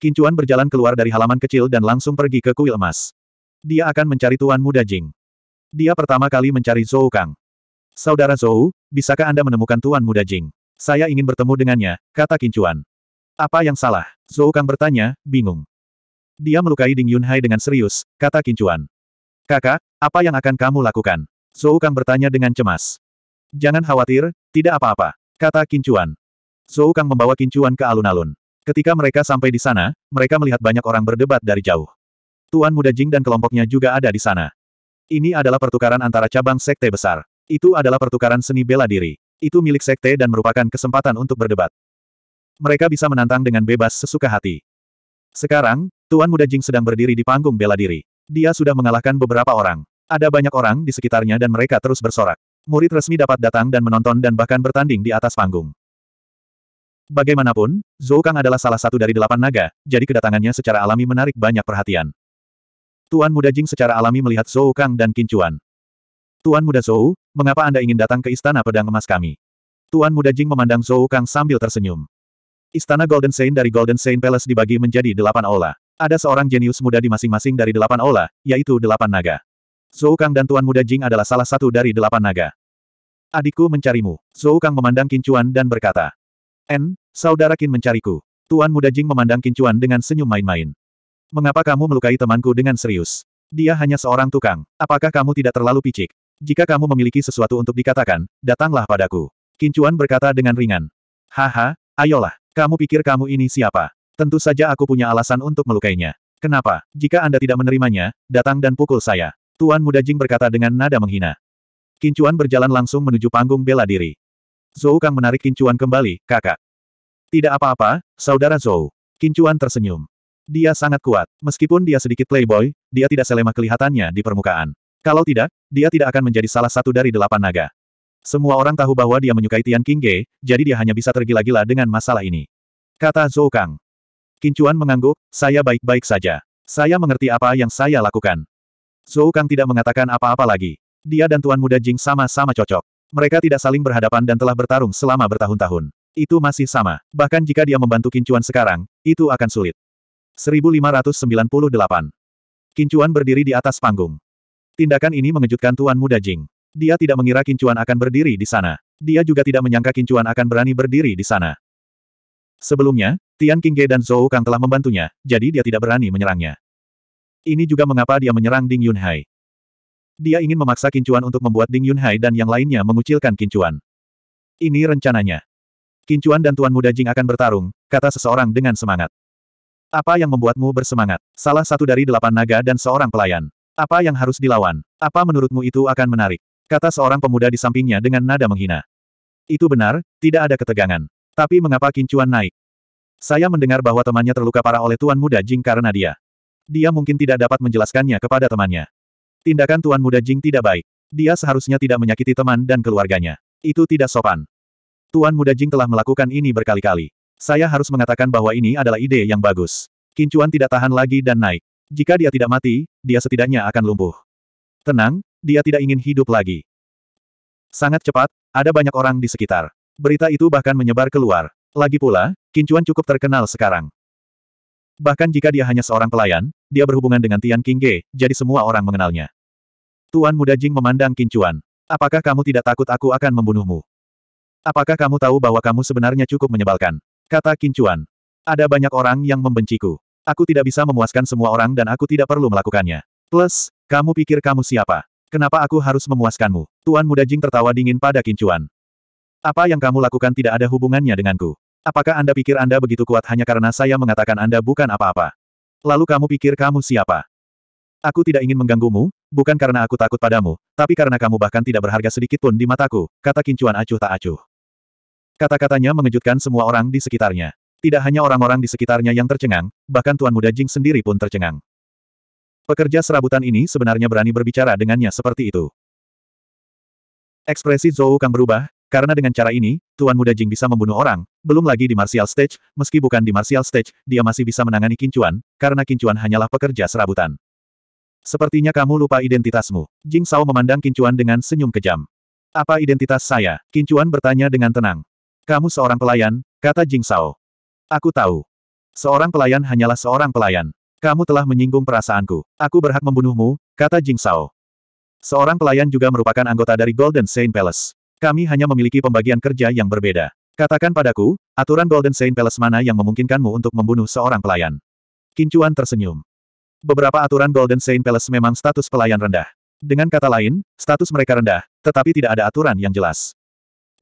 S1: Kincuan berjalan keluar dari halaman kecil dan langsung pergi ke kuil emas. Dia akan mencari Tuan Muda Jing. Dia pertama kali mencari Zhou Kang. Saudara Zhou, bisakah Anda menemukan Tuan Muda Jing? Saya ingin bertemu dengannya, kata Kincuan. Apa yang salah? Zhou Kang bertanya, bingung. Dia melukai Ding Yunhai dengan serius, kata Kincuan. Kakak, apa yang akan kamu lakukan? Zhou Kang bertanya dengan cemas. Jangan khawatir, tidak apa-apa, kata Kincuan. Zhou Kang membawa Kincuan ke alun-alun. Ketika mereka sampai di sana, mereka melihat banyak orang berdebat dari jauh. Tuan Muda Jing dan kelompoknya juga ada di sana. Ini adalah pertukaran antara cabang sekte besar. Itu adalah pertukaran seni bela diri. Itu milik sekte dan merupakan kesempatan untuk berdebat. Mereka bisa menantang dengan bebas sesuka hati. Sekarang, Tuan Muda Jing sedang berdiri di panggung bela diri. Dia sudah mengalahkan beberapa orang. Ada banyak orang di sekitarnya dan mereka terus bersorak. Murid resmi dapat datang dan menonton dan bahkan bertanding di atas panggung. Bagaimanapun, Zhou Kang adalah salah satu dari delapan naga, jadi kedatangannya secara alami menarik banyak perhatian. Tuan Muda Jing secara alami melihat Zhou Kang dan Kincuan. Tuan Muda Zhou, mengapa Anda ingin datang ke Istana Pedang Emas kami? Tuan Muda Jing memandang Zhou Kang sambil tersenyum. Istana Golden Saint dari Golden Saint Palace dibagi menjadi delapan aula. Ada seorang jenius muda di masing-masing dari delapan aula, yaitu delapan naga. Zhou Kang dan Tuan Muda Jing adalah salah satu dari delapan naga. Adikku mencarimu. Zhou Kang memandang Kincuan dan berkata. En, saudara Kin mencariku. Tuan Muda Jing memandang Kincuan dengan senyum main-main. Mengapa kamu melukai temanku dengan serius? Dia hanya seorang tukang. Apakah kamu tidak terlalu picik? Jika kamu memiliki sesuatu untuk dikatakan, datanglah padaku. Kincuan berkata dengan ringan. Haha, ayolah. Kamu pikir kamu ini siapa? Tentu saja aku punya alasan untuk melukainya. Kenapa? Jika Anda tidak menerimanya, datang dan pukul saya. Tuan muda Jing berkata dengan nada menghina. Kincuan berjalan langsung menuju panggung bela diri. Zhou Kang menarik Kincuan kembali, kakak. Tidak apa-apa, saudara Zhou. Kincuan tersenyum. Dia sangat kuat. Meskipun dia sedikit playboy, dia tidak selemah kelihatannya di permukaan. Kalau tidak, dia tidak akan menjadi salah satu dari delapan naga. Semua orang tahu bahwa dia menyukai Tian Qingge, jadi dia hanya bisa tergila-gila dengan masalah ini. Kata Zhou Kang. Kincuan mengangguk, saya baik-baik saja. Saya mengerti apa yang saya lakukan. Zhou Kang tidak mengatakan apa-apa lagi. Dia dan Tuan Muda Jing sama-sama cocok. Mereka tidak saling berhadapan dan telah bertarung selama bertahun-tahun. Itu masih sama. Bahkan jika dia membantu Kincuan sekarang, itu akan sulit. 1598. Kincuan berdiri di atas panggung. Tindakan ini mengejutkan Tuan Muda Jing. Dia tidak mengira Kincuan akan berdiri di sana. Dia juga tidak menyangka Kincuan akan berani berdiri di sana. Sebelumnya, Tian Qingge dan Zhou Kang telah membantunya, jadi dia tidak berani menyerangnya. Ini juga mengapa dia menyerang Ding Yunhai. Dia ingin memaksa Kincuan untuk membuat Ding Yunhai dan yang lainnya mengucilkan Kincuan. Ini rencananya. Kincuan dan Tuan Muda Jing akan bertarung, kata seseorang dengan semangat. Apa yang membuatmu bersemangat? Salah satu dari delapan naga dan seorang pelayan. Apa yang harus dilawan? Apa menurutmu itu akan menarik? Kata seorang pemuda di sampingnya dengan nada menghina. Itu benar, tidak ada ketegangan. Tapi mengapa kincuan naik? Saya mendengar bahwa temannya terluka parah oleh Tuan Muda Jing karena dia. Dia mungkin tidak dapat menjelaskannya kepada temannya. Tindakan Tuan Muda Jing tidak baik. Dia seharusnya tidak menyakiti teman dan keluarganya. Itu tidak sopan. Tuan Muda Jing telah melakukan ini berkali-kali. Saya harus mengatakan bahwa ini adalah ide yang bagus. Kincuan tidak tahan lagi dan naik. Jika dia tidak mati, dia setidaknya akan lumpuh. Tenang, dia tidak ingin hidup lagi. Sangat cepat, ada banyak orang di sekitar. Berita itu bahkan menyebar keluar. Lagi pula, Kincuan cukup terkenal sekarang. Bahkan jika dia hanya seorang pelayan, dia berhubungan dengan Tian Qingge, jadi semua orang mengenalnya. Tuan Muda Jing memandang Kincuan. Apakah kamu tidak takut aku akan membunuhmu? Apakah kamu tahu bahwa kamu sebenarnya cukup menyebalkan? Kata Kincuan. Ada banyak orang yang membenciku. Aku tidak bisa memuaskan semua orang dan aku tidak perlu melakukannya. Plus, kamu pikir kamu siapa? Kenapa aku harus memuaskanmu? Tuan Muda Jing tertawa dingin pada Kincuan. Apa yang kamu lakukan tidak ada hubungannya denganku. Apakah Anda pikir Anda begitu kuat hanya karena saya mengatakan Anda bukan apa-apa? Lalu kamu pikir kamu siapa? Aku tidak ingin mengganggumu, bukan karena aku takut padamu, tapi karena kamu bahkan tidak berharga sedikit pun di mataku, kata Kincuan acuh tak acuh. Kata-katanya mengejutkan semua orang di sekitarnya. Tidak hanya orang-orang di sekitarnya yang tercengang, bahkan Tuan Muda Jing sendiri pun tercengang. Pekerja serabutan ini sebenarnya berani berbicara dengannya seperti itu. Ekspresi Zhou Kang berubah, karena dengan cara ini, Tuan Muda Jing bisa membunuh orang, belum lagi di martial stage, meski bukan di martial stage, dia masih bisa menangani kincuan, karena kincuan hanyalah pekerja serabutan. Sepertinya kamu lupa identitasmu. Jing Sao memandang kincuan dengan senyum kejam. Apa identitas saya? Kincuan bertanya dengan tenang. Kamu seorang pelayan, kata Jing Sao. Aku tahu. Seorang pelayan hanyalah seorang pelayan. Kamu telah menyinggung perasaanku. Aku berhak membunuhmu, kata Jing Sao. Seorang pelayan juga merupakan anggota dari Golden Saint Palace. Kami hanya memiliki pembagian kerja yang berbeda. Katakan padaku, aturan Golden Saint Palace mana yang memungkinkanmu untuk membunuh seorang pelayan? Kincuan tersenyum. Beberapa aturan Golden Saint Palace memang status pelayan rendah. Dengan kata lain, status mereka rendah, tetapi tidak ada aturan yang jelas.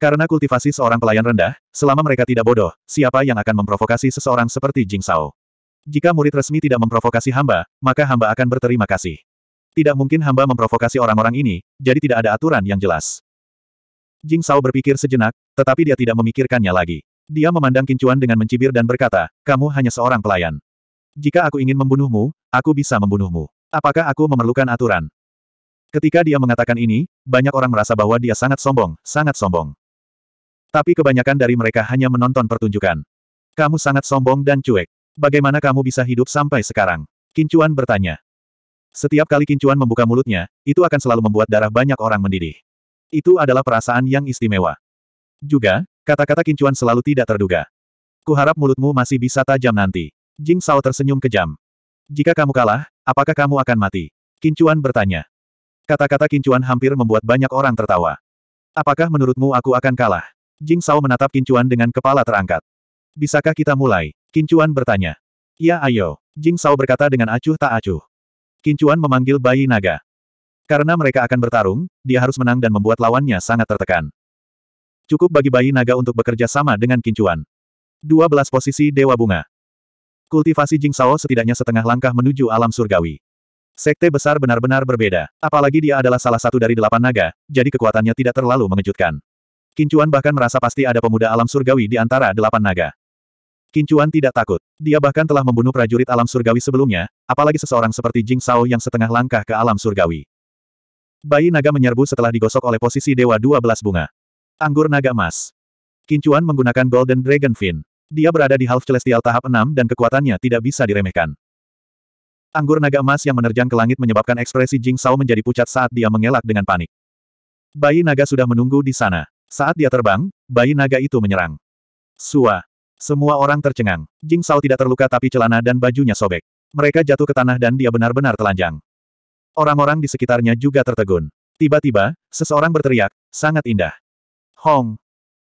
S1: Karena kultivasi seorang pelayan rendah, selama mereka tidak bodoh, siapa yang akan memprovokasi seseorang seperti Jing Sao? Jika murid resmi tidak memprovokasi hamba, maka hamba akan berterima kasih. Tidak mungkin hamba memprovokasi orang-orang ini, jadi tidak ada aturan yang jelas. Jing Sao berpikir sejenak, tetapi dia tidak memikirkannya lagi. Dia memandang Kincuan dengan mencibir dan berkata, kamu hanya seorang pelayan. Jika aku ingin membunuhmu, aku bisa membunuhmu. Apakah aku memerlukan aturan? Ketika dia mengatakan ini, banyak orang merasa bahwa dia sangat sombong, sangat sombong. Tapi kebanyakan dari mereka hanya menonton pertunjukan. Kamu sangat sombong dan cuek. Bagaimana kamu bisa hidup sampai sekarang? Kincuan bertanya. Setiap kali Kincuan membuka mulutnya, itu akan selalu membuat darah banyak orang mendidih. Itu adalah perasaan yang istimewa. Juga, kata-kata kincuan selalu tidak terduga. Kuharap mulutmu masih bisa tajam nanti. Jing Sao tersenyum kejam. Jika kamu kalah, apakah kamu akan mati? Kincuan bertanya. Kata-kata kincuan hampir membuat banyak orang tertawa. Apakah menurutmu aku akan kalah? Jing Sao menatap kincuan dengan kepala terangkat. Bisakah kita mulai? Kincuan bertanya. Ya ayo. Jing Sao berkata dengan acuh tak acuh. Kincuan memanggil bayi naga. Karena mereka akan bertarung, dia harus menang dan membuat lawannya sangat tertekan. Cukup bagi bayi naga untuk bekerja sama dengan kincuan. 12 posisi Dewa Bunga Kultivasi Jing Sao setidaknya setengah langkah menuju alam surgawi. Sekte besar benar-benar berbeda. Apalagi dia adalah salah satu dari delapan naga, jadi kekuatannya tidak terlalu mengejutkan. Kincuan bahkan merasa pasti ada pemuda alam surgawi di antara delapan naga. Kincuan tidak takut. Dia bahkan telah membunuh prajurit alam surgawi sebelumnya, apalagi seseorang seperti Jing Sao yang setengah langkah ke alam surgawi. Bayi naga menyerbu setelah digosok oleh posisi Dewa 12 bunga. Anggur naga emas. Kincuan menggunakan Golden Dragon Fin. Dia berada di Half Celestial tahap 6 dan kekuatannya tidak bisa diremehkan. Anggur naga emas yang menerjang ke langit menyebabkan ekspresi Jing Shao menjadi pucat saat dia mengelak dengan panik. Bayi naga sudah menunggu di sana. Saat dia terbang, bayi naga itu menyerang. Sua. Semua orang tercengang. Jing Shao tidak terluka tapi celana dan bajunya sobek. Mereka jatuh ke tanah dan dia benar-benar telanjang. Orang-orang di sekitarnya juga tertegun. Tiba-tiba, seseorang berteriak, sangat indah. Hong.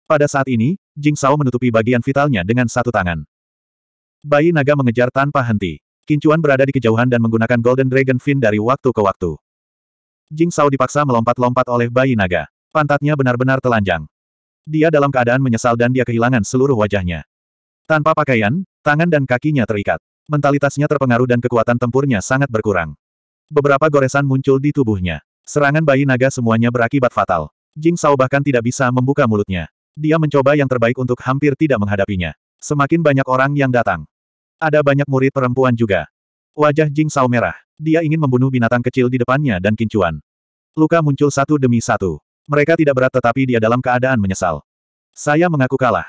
S1: Pada saat ini, Jing Sao menutupi bagian vitalnya dengan satu tangan. Bayi naga mengejar tanpa henti. Kincuan berada di kejauhan dan menggunakan Golden Dragon Fin dari waktu ke waktu. Jing Sao dipaksa melompat-lompat oleh bayi naga. Pantatnya benar-benar telanjang. Dia dalam keadaan menyesal dan dia kehilangan seluruh wajahnya. Tanpa pakaian, tangan dan kakinya terikat. Mentalitasnya terpengaruh dan kekuatan tempurnya sangat berkurang. Beberapa goresan muncul di tubuhnya. Serangan bayi naga semuanya berakibat fatal. Jing Sao bahkan tidak bisa membuka mulutnya. Dia mencoba yang terbaik untuk hampir tidak menghadapinya. Semakin banyak orang yang datang. Ada banyak murid perempuan juga. Wajah Jing Sao merah. Dia ingin membunuh binatang kecil di depannya dan kincuan. Luka muncul satu demi satu. Mereka tidak berat tetapi dia dalam keadaan menyesal. Saya mengaku kalah.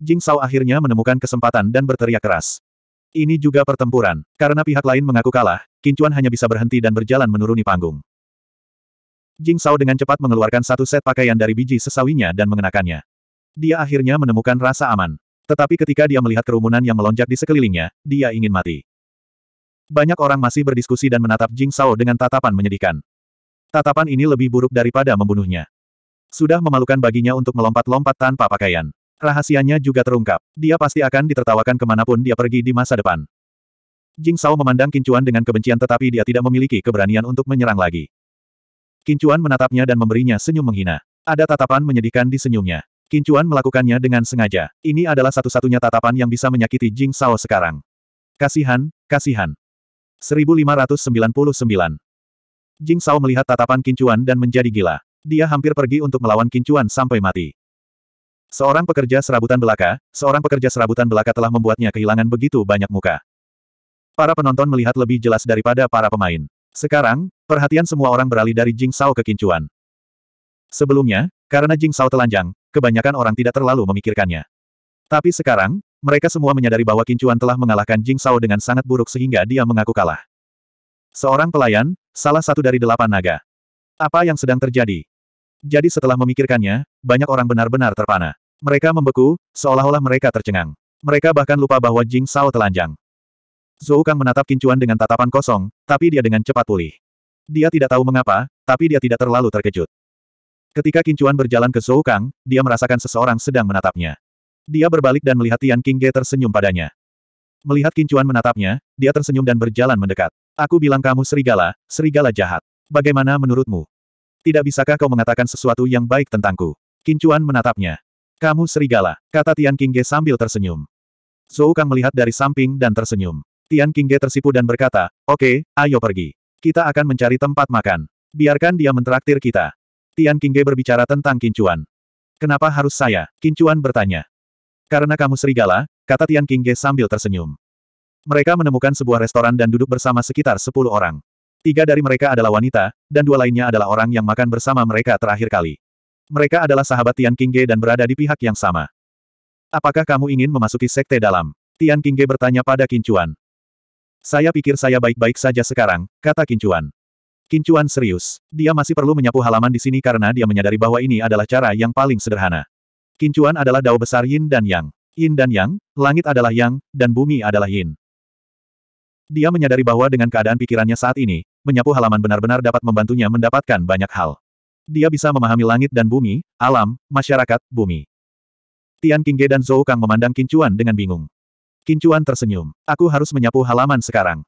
S1: Jing Sao akhirnya menemukan kesempatan dan berteriak keras. Ini juga pertempuran, karena pihak lain mengaku kalah, Kincuan hanya bisa berhenti dan berjalan menuruni panggung. Jing Sao dengan cepat mengeluarkan satu set pakaian dari biji sesawinya dan mengenakannya. Dia akhirnya menemukan rasa aman. Tetapi ketika dia melihat kerumunan yang melonjak di sekelilingnya, dia ingin mati. Banyak orang masih berdiskusi dan menatap Jing Sao dengan tatapan menyedihkan. Tatapan ini lebih buruk daripada membunuhnya. Sudah memalukan baginya untuk melompat-lompat tanpa pakaian. Rahasianya juga terungkap. Dia pasti akan ditertawakan kemanapun dia pergi di masa depan. Jing Sao memandang Kincuan dengan kebencian tetapi dia tidak memiliki keberanian untuk menyerang lagi. Kincuan menatapnya dan memberinya senyum menghina. Ada tatapan menyedihkan di senyumnya. Kincuan melakukannya dengan sengaja. Ini adalah satu-satunya tatapan yang bisa menyakiti Jing Sao sekarang. Kasihan, kasihan. 1599. Jing Sao melihat tatapan Kincuan dan menjadi gila. Dia hampir pergi untuk melawan Kincuan sampai mati. Seorang pekerja serabutan belaka, seorang pekerja serabutan belaka telah membuatnya kehilangan begitu banyak muka. Para penonton melihat lebih jelas daripada para pemain. Sekarang, perhatian semua orang beralih dari Jing Shao ke Kincuan. Sebelumnya, karena Jing Shao telanjang, kebanyakan orang tidak terlalu memikirkannya. Tapi sekarang, mereka semua menyadari bahwa Kincuan telah mengalahkan Jing Shao dengan sangat buruk sehingga dia mengaku kalah. Seorang pelayan, salah satu dari delapan naga. Apa yang sedang terjadi? Jadi setelah memikirkannya, banyak orang benar-benar terpana. Mereka membeku, seolah-olah mereka tercengang. Mereka bahkan lupa bahwa Jing Sao telanjang. Zhou Kang menatap Kincuan dengan tatapan kosong, tapi dia dengan cepat pulih. Dia tidak tahu mengapa, tapi dia tidak terlalu terkejut. Ketika Kincuan berjalan ke Zhou Kang, dia merasakan seseorang sedang menatapnya. Dia berbalik dan melihat Tian Qingge tersenyum padanya. Melihat Kincuan menatapnya, dia tersenyum dan berjalan mendekat. Aku bilang kamu serigala, serigala jahat. Bagaimana menurutmu? Tidak bisakah kau mengatakan sesuatu yang baik tentangku? Kincuan menatapnya. Kamu serigala, kata Tian Kingge sambil tersenyum. Zhou Kang melihat dari samping dan tersenyum. Tian Kingge tersipu dan berkata, oke, okay, ayo pergi. Kita akan mencari tempat makan. Biarkan dia mentraktir kita. Tian Kingge berbicara tentang Kincuan. Kenapa harus saya? Kincuan bertanya. Karena kamu serigala, kata Tian Kingge sambil tersenyum. Mereka menemukan sebuah restoran dan duduk bersama sekitar sepuluh orang. Tiga dari mereka adalah wanita, dan dua lainnya adalah orang yang makan bersama mereka terakhir kali. Mereka adalah sahabat Tian Kingge dan berada di pihak yang sama. Apakah kamu ingin memasuki sekte dalam? Tian Kingge bertanya pada Kincuan. Saya pikir saya baik-baik saja sekarang, kata Kincuan. Kincuan serius. Dia masih perlu menyapu halaman di sini karena dia menyadari bahwa ini adalah cara yang paling sederhana. Kincuan adalah dao besar yin dan yang. Yin dan yang, langit adalah yang, dan bumi adalah yin. Dia menyadari bahwa dengan keadaan pikirannya saat ini, menyapu halaman benar-benar dapat membantunya mendapatkan banyak hal. Dia bisa memahami langit dan bumi, alam, masyarakat, bumi. Tian Qingge dan Zhou Kang memandang Kincuan dengan bingung. Kincuan tersenyum. Aku harus menyapu halaman sekarang.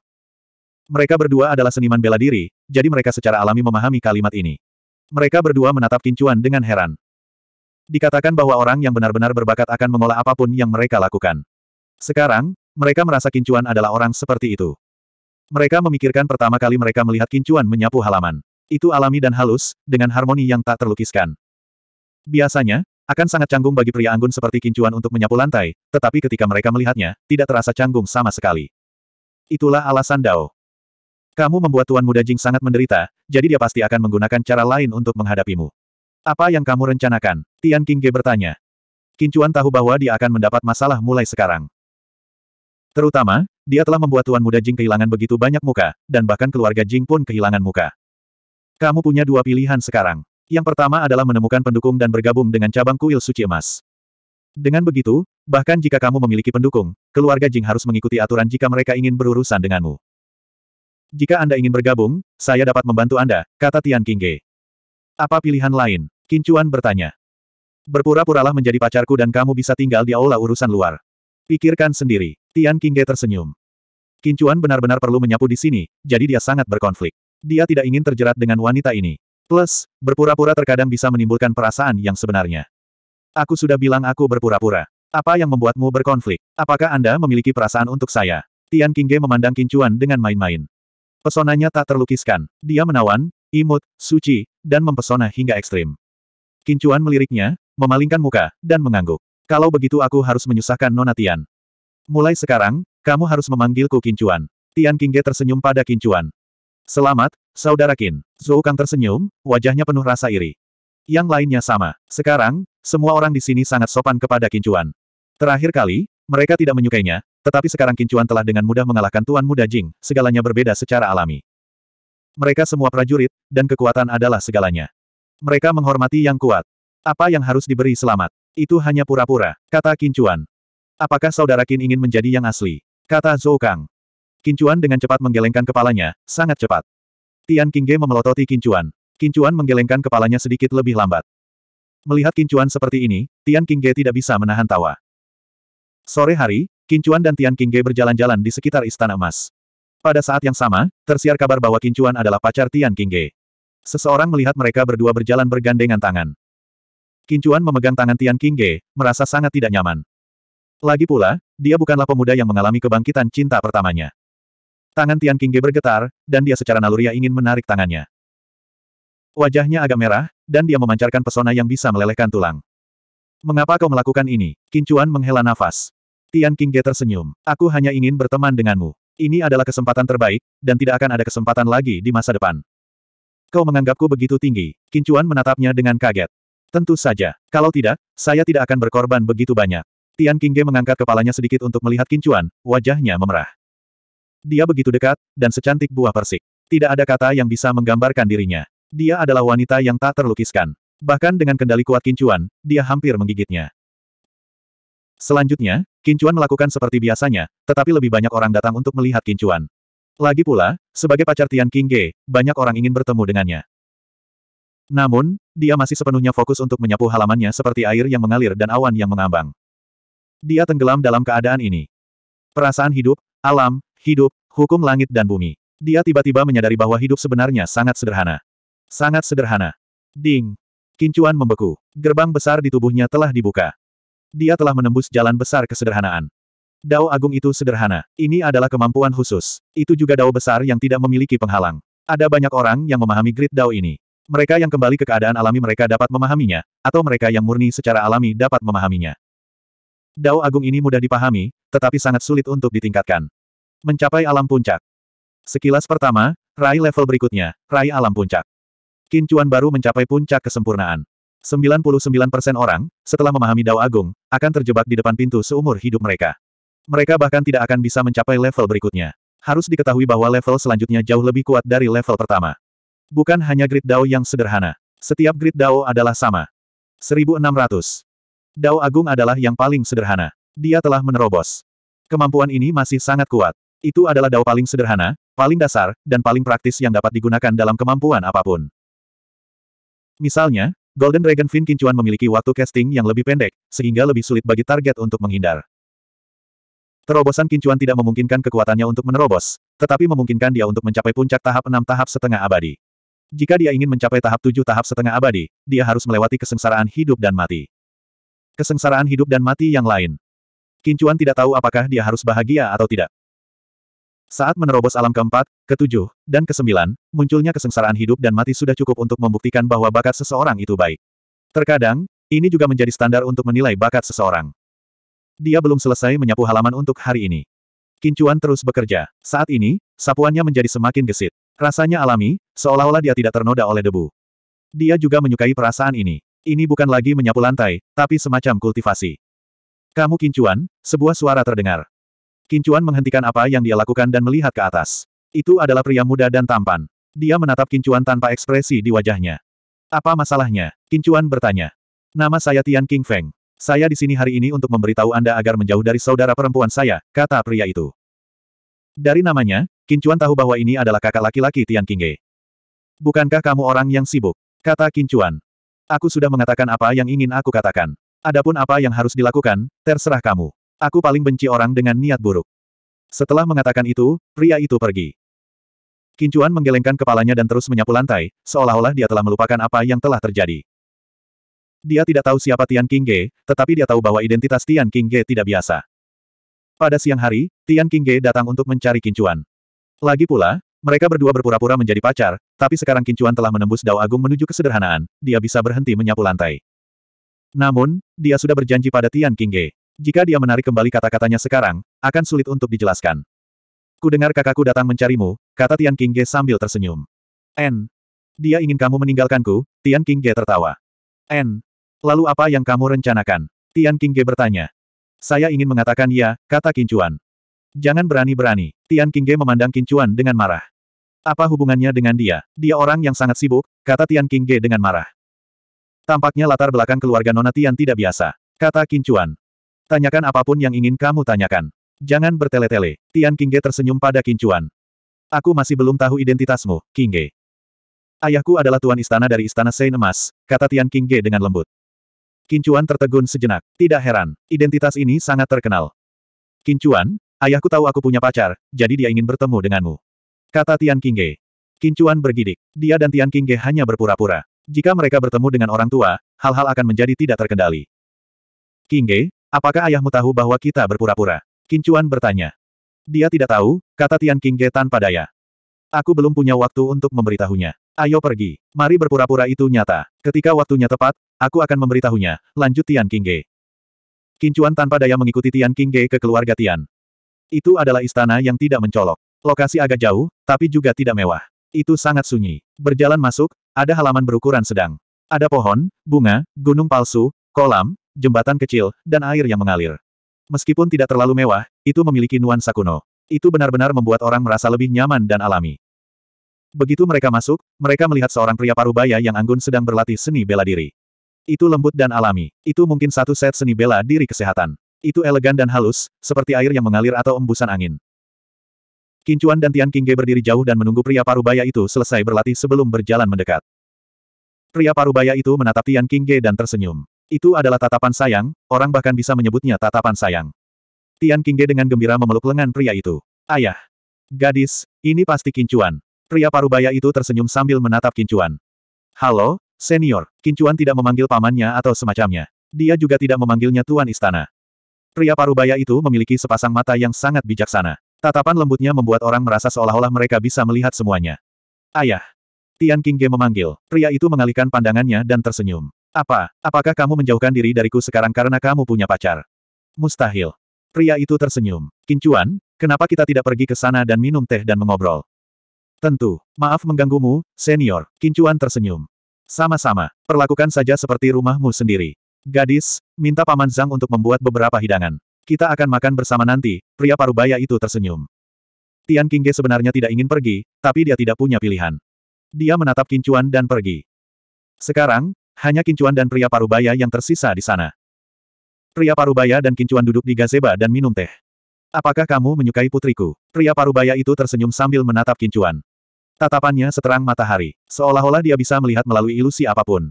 S1: Mereka berdua adalah seniman bela diri, jadi mereka secara alami memahami kalimat ini. Mereka berdua menatap Kincuan dengan heran. Dikatakan bahwa orang yang benar-benar berbakat akan mengolah apapun yang mereka lakukan. Sekarang, mereka merasa Kincuan adalah orang seperti itu. Mereka memikirkan pertama kali mereka melihat Kincuan menyapu halaman. Itu alami dan halus, dengan harmoni yang tak terlukiskan. Biasanya, akan sangat canggung bagi pria anggun seperti Kincuan untuk menyapu lantai, tetapi ketika mereka melihatnya, tidak terasa canggung sama sekali. Itulah alasan Dao. Kamu membuat Tuan Muda Jing sangat menderita, jadi dia pasti akan menggunakan cara lain untuk menghadapimu. Apa yang kamu rencanakan? Tian Qingge bertanya. Kincuan tahu bahwa dia akan mendapat masalah mulai sekarang. Terutama, dia telah membuat Tuan Muda Jing kehilangan begitu banyak muka, dan bahkan keluarga Jing pun kehilangan muka. Kamu punya dua pilihan sekarang. Yang pertama adalah menemukan pendukung dan bergabung dengan cabang kuil suci emas. Dengan begitu, bahkan jika kamu memiliki pendukung, keluarga Jing harus mengikuti aturan jika mereka ingin berurusan denganmu. Jika Anda ingin bergabung, saya dapat membantu Anda, kata Tian Kingge. Apa pilihan lain? Kincuan bertanya. Berpura-puralah menjadi pacarku dan kamu bisa tinggal di aula urusan luar. Pikirkan sendiri. Tian Qingge tersenyum. Kincuan benar-benar perlu menyapu di sini, jadi dia sangat berkonflik. Dia tidak ingin terjerat dengan wanita ini. Plus, berpura-pura terkadang bisa menimbulkan perasaan yang sebenarnya. Aku sudah bilang aku berpura-pura. Apa yang membuatmu berkonflik? Apakah Anda memiliki perasaan untuk saya? Tian Qingge memandang Kincuan dengan main-main. Pesonanya tak terlukiskan. Dia menawan, imut, suci, dan mempesona hingga ekstrim. Kincuan meliriknya, memalingkan muka, dan mengangguk. Kalau begitu aku harus menyusahkan Nona Tian. Mulai sekarang, kamu harus memanggilku Kincuan. Tian Kingge tersenyum pada Kincuan. Selamat, Saudara Kin. Zhou Kang tersenyum, wajahnya penuh rasa iri. Yang lainnya sama. Sekarang, semua orang di sini sangat sopan kepada Kincuan. Terakhir kali, mereka tidak menyukainya, tetapi sekarang Kincuan telah dengan mudah mengalahkan Tuan Muda Jing, segalanya berbeda secara alami. Mereka semua prajurit, dan kekuatan adalah segalanya. Mereka menghormati yang kuat. Apa yang harus diberi selamat? Itu hanya pura-pura, kata Kincuan. Apakah saudara Qin ingin menjadi yang asli? Kata Zhou Kang. Chuan dengan cepat menggelengkan kepalanya, sangat cepat. Tian Qingge memelototi Chuan. Qin Chuan menggelengkan kepalanya sedikit lebih lambat. Melihat Chuan seperti ini, Tian Qingge tidak bisa menahan tawa. Sore hari, Chuan dan Tian Qingge berjalan-jalan di sekitar Istana Emas. Pada saat yang sama, tersiar kabar bahwa Chuan adalah pacar Tian Qingge. Seseorang melihat mereka berdua berjalan bergandengan tangan. Chuan memegang tangan Tian Qingge, merasa sangat tidak nyaman. Lagi pula, dia bukanlah pemuda yang mengalami kebangkitan cinta pertamanya. Tangan Tian Qingge bergetar, dan dia secara naluriah ingin menarik tangannya. Wajahnya agak merah, dan dia memancarkan pesona yang bisa melelehkan tulang. Mengapa kau melakukan ini? Kincuan menghela nafas. Tian Qingge tersenyum. Aku hanya ingin berteman denganmu. Ini adalah kesempatan terbaik, dan tidak akan ada kesempatan lagi di masa depan. Kau menganggapku begitu tinggi. Kincuan menatapnya dengan kaget. Tentu saja. Kalau tidak, saya tidak akan berkorban begitu banyak. Tian Kingge mengangkat kepalanya sedikit untuk melihat Kincuan, wajahnya memerah. Dia begitu dekat, dan secantik buah persik. Tidak ada kata yang bisa menggambarkan dirinya. Dia adalah wanita yang tak terlukiskan. Bahkan dengan kendali kuat Kincuan, dia hampir menggigitnya. Selanjutnya, Kincuan melakukan seperti biasanya, tetapi lebih banyak orang datang untuk melihat Kincuan. Lagi pula, sebagai pacar Tian Kingge, banyak orang ingin bertemu dengannya. Namun, dia masih sepenuhnya fokus untuk menyapu halamannya seperti air yang mengalir dan awan yang mengambang. Dia tenggelam dalam keadaan ini. Perasaan hidup, alam, hidup, hukum langit dan bumi. Dia tiba-tiba menyadari bahwa hidup sebenarnya sangat sederhana. Sangat sederhana. Ding. Kincuan membeku. Gerbang besar di tubuhnya telah dibuka. Dia telah menembus jalan besar kesederhanaan. Dao Agung itu sederhana. Ini adalah kemampuan khusus. Itu juga Dao besar yang tidak memiliki penghalang. Ada banyak orang yang memahami grid Dao ini. Mereka yang kembali ke keadaan alami mereka dapat memahaminya, atau mereka yang murni secara alami dapat memahaminya. Dao agung ini mudah dipahami, tetapi sangat sulit untuk ditingkatkan. Mencapai alam puncak. Sekilas pertama, Rai level berikutnya, Rai alam puncak. Kincuan baru mencapai puncak kesempurnaan. 99% orang, setelah memahami Dao Agung, akan terjebak di depan pintu seumur hidup mereka. Mereka bahkan tidak akan bisa mencapai level berikutnya. Harus diketahui bahwa level selanjutnya jauh lebih kuat dari level pertama. Bukan hanya grid Dao yang sederhana. Setiap grid Dao adalah sama. 1600. Dao Agung adalah yang paling sederhana. Dia telah menerobos. Kemampuan ini masih sangat kuat. Itu adalah Dao paling sederhana, paling dasar, dan paling praktis yang dapat digunakan dalam kemampuan apapun. Misalnya, Golden Dragon Fin Kincuan memiliki waktu casting yang lebih pendek, sehingga lebih sulit bagi target untuk menghindar. Terobosan Kincuan tidak memungkinkan kekuatannya untuk menerobos, tetapi memungkinkan dia untuk mencapai puncak tahap 6 tahap setengah abadi. Jika dia ingin mencapai tahap 7 tahap setengah abadi, dia harus melewati kesengsaraan hidup dan mati. Kesengsaraan hidup dan mati yang lain. Kincuan tidak tahu apakah dia harus bahagia atau tidak. Saat menerobos alam keempat, ketujuh, dan kesembilan, munculnya kesengsaraan hidup dan mati sudah cukup untuk membuktikan bahwa bakat seseorang itu baik. Terkadang, ini juga menjadi standar untuk menilai bakat seseorang. Dia belum selesai menyapu halaman untuk hari ini. Kincuan terus bekerja. Saat ini, sapuannya menjadi semakin gesit. Rasanya alami, seolah-olah dia tidak ternoda oleh debu. Dia juga menyukai perasaan ini. Ini bukan lagi menyapu lantai, tapi semacam kultivasi. Kamu Kincuan, sebuah suara terdengar. Kincuan menghentikan apa yang dia lakukan dan melihat ke atas. Itu adalah pria muda dan tampan. Dia menatap Kincuan tanpa ekspresi di wajahnya. Apa masalahnya? Kincuan bertanya. Nama saya Tian King Feng. Saya di sini hari ini untuk memberitahu Anda agar menjauh dari saudara perempuan saya, kata pria itu. Dari namanya, Kincuan tahu bahwa ini adalah kakak laki-laki Tian Qingge. Bukankah kamu orang yang sibuk? Kata Kincuan. Aku sudah mengatakan apa yang ingin aku katakan. Adapun apa yang harus dilakukan, terserah kamu. Aku paling benci orang dengan niat buruk. Setelah mengatakan itu, pria itu pergi. Kincuan menggelengkan kepalanya dan terus menyapu lantai, seolah-olah dia telah melupakan apa yang telah terjadi. Dia tidak tahu siapa Tian Qingge, tetapi dia tahu bahwa identitas Tian Qingge tidak biasa. Pada siang hari, Tian Qingge datang untuk mencari Kincuan. Lagi pula, mereka berdua berpura-pura menjadi pacar, tapi sekarang Kincuan telah menembus Dao Agung menuju kesederhanaan, dia bisa berhenti menyapu lantai. Namun, dia sudah berjanji pada Tian Kingge. Jika dia menarik kembali kata-katanya sekarang, akan sulit untuk dijelaskan. Ku dengar kakakku datang mencarimu, kata Tian Kingge sambil tersenyum. En, Dia ingin kamu meninggalkanku, Tian Kingge tertawa. En, Lalu apa yang kamu rencanakan? Tian Kingge bertanya. Saya ingin mengatakan ya, kata Kincuan. Jangan berani-berani. Tian Kingge memandang Kincuan dengan marah. Apa hubungannya dengan dia? Dia orang yang sangat sibuk, kata Tian King Ge dengan marah. Tampaknya latar belakang keluarga Nona Tian tidak biasa, kata Qin Chuan. Tanyakan apapun yang ingin kamu tanyakan. Jangan bertele-tele. Tian King Ge tersenyum pada Qin Chuan. Aku masih belum tahu identitasmu, King Ge. Ayahku adalah tuan istana dari istana Sein Emas, kata Tian King Ge dengan lembut. Kincuan tertegun sejenak. Tidak heran, identitas ini sangat terkenal. Kincuan, ayahku tahu aku punya pacar, jadi dia ingin bertemu denganmu. Kata Tian Kingge. Kincuan bergidik. Dia dan Tian Kingge hanya berpura-pura. Jika mereka bertemu dengan orang tua, hal-hal akan menjadi tidak terkendali. Kingge, apakah ayahmu tahu bahwa kita berpura-pura? Kincuan bertanya. Dia tidak tahu, kata Tian Kingge tanpa daya. Aku belum punya waktu untuk memberitahunya. Ayo pergi. Mari berpura-pura itu nyata. Ketika waktunya tepat, aku akan memberitahunya. Lanjut Tian Kingge. Kincuan tanpa daya mengikuti Tian Kingge ke keluarga Tian. Itu adalah istana yang tidak mencolok. Lokasi agak jauh, tapi juga tidak mewah. Itu sangat sunyi. Berjalan masuk, ada halaman berukuran sedang. Ada pohon, bunga, gunung palsu, kolam, jembatan kecil, dan air yang mengalir. Meskipun tidak terlalu mewah, itu memiliki nuansa kuno. Itu benar-benar membuat orang merasa lebih nyaman dan alami. Begitu mereka masuk, mereka melihat seorang pria parubaya yang anggun sedang berlatih seni bela diri. Itu lembut dan alami. Itu mungkin satu set seni bela diri kesehatan. Itu elegan dan halus, seperti air yang mengalir atau embusan angin. Kincuan dan Tian Kingge berdiri jauh dan menunggu pria parubaya itu selesai berlatih sebelum berjalan mendekat. Pria parubaya itu menatap Tian Kingge dan tersenyum. Itu adalah tatapan sayang, orang bahkan bisa menyebutnya tatapan sayang. Tian Kingge dengan gembira memeluk lengan pria itu. Ayah! Gadis, ini pasti Kincuan. Pria parubaya itu tersenyum sambil menatap Kincuan. Halo, senior. Kincuan tidak memanggil pamannya atau semacamnya. Dia juga tidak memanggilnya Tuan Istana. Pria parubaya itu memiliki sepasang mata yang sangat bijaksana. Tatapan lembutnya membuat orang merasa seolah-olah mereka bisa melihat semuanya. Ayah. Tian Qingge memanggil. Pria itu mengalihkan pandangannya dan tersenyum. Apa? Apakah kamu menjauhkan diri dariku sekarang karena kamu punya pacar? Mustahil. Pria itu tersenyum. Kincuan, kenapa kita tidak pergi ke sana dan minum teh dan mengobrol? Tentu. Maaf mengganggumu, senior. Kincuan tersenyum. Sama-sama. Perlakukan saja seperti rumahmu sendiri. Gadis, minta Paman Zhang untuk membuat beberapa hidangan. Kita akan makan bersama nanti, pria parubaya itu tersenyum. Tian Kingge sebenarnya tidak ingin pergi, tapi dia tidak punya pilihan. Dia menatap Kincuan dan pergi. Sekarang, hanya Kincuan dan pria parubaya yang tersisa di sana. Pria parubaya dan Kincuan duduk di gazeba dan minum teh. Apakah kamu menyukai putriku? Pria parubaya itu tersenyum sambil menatap Kincuan. Tatapannya seterang matahari, seolah-olah dia bisa melihat melalui ilusi apapun.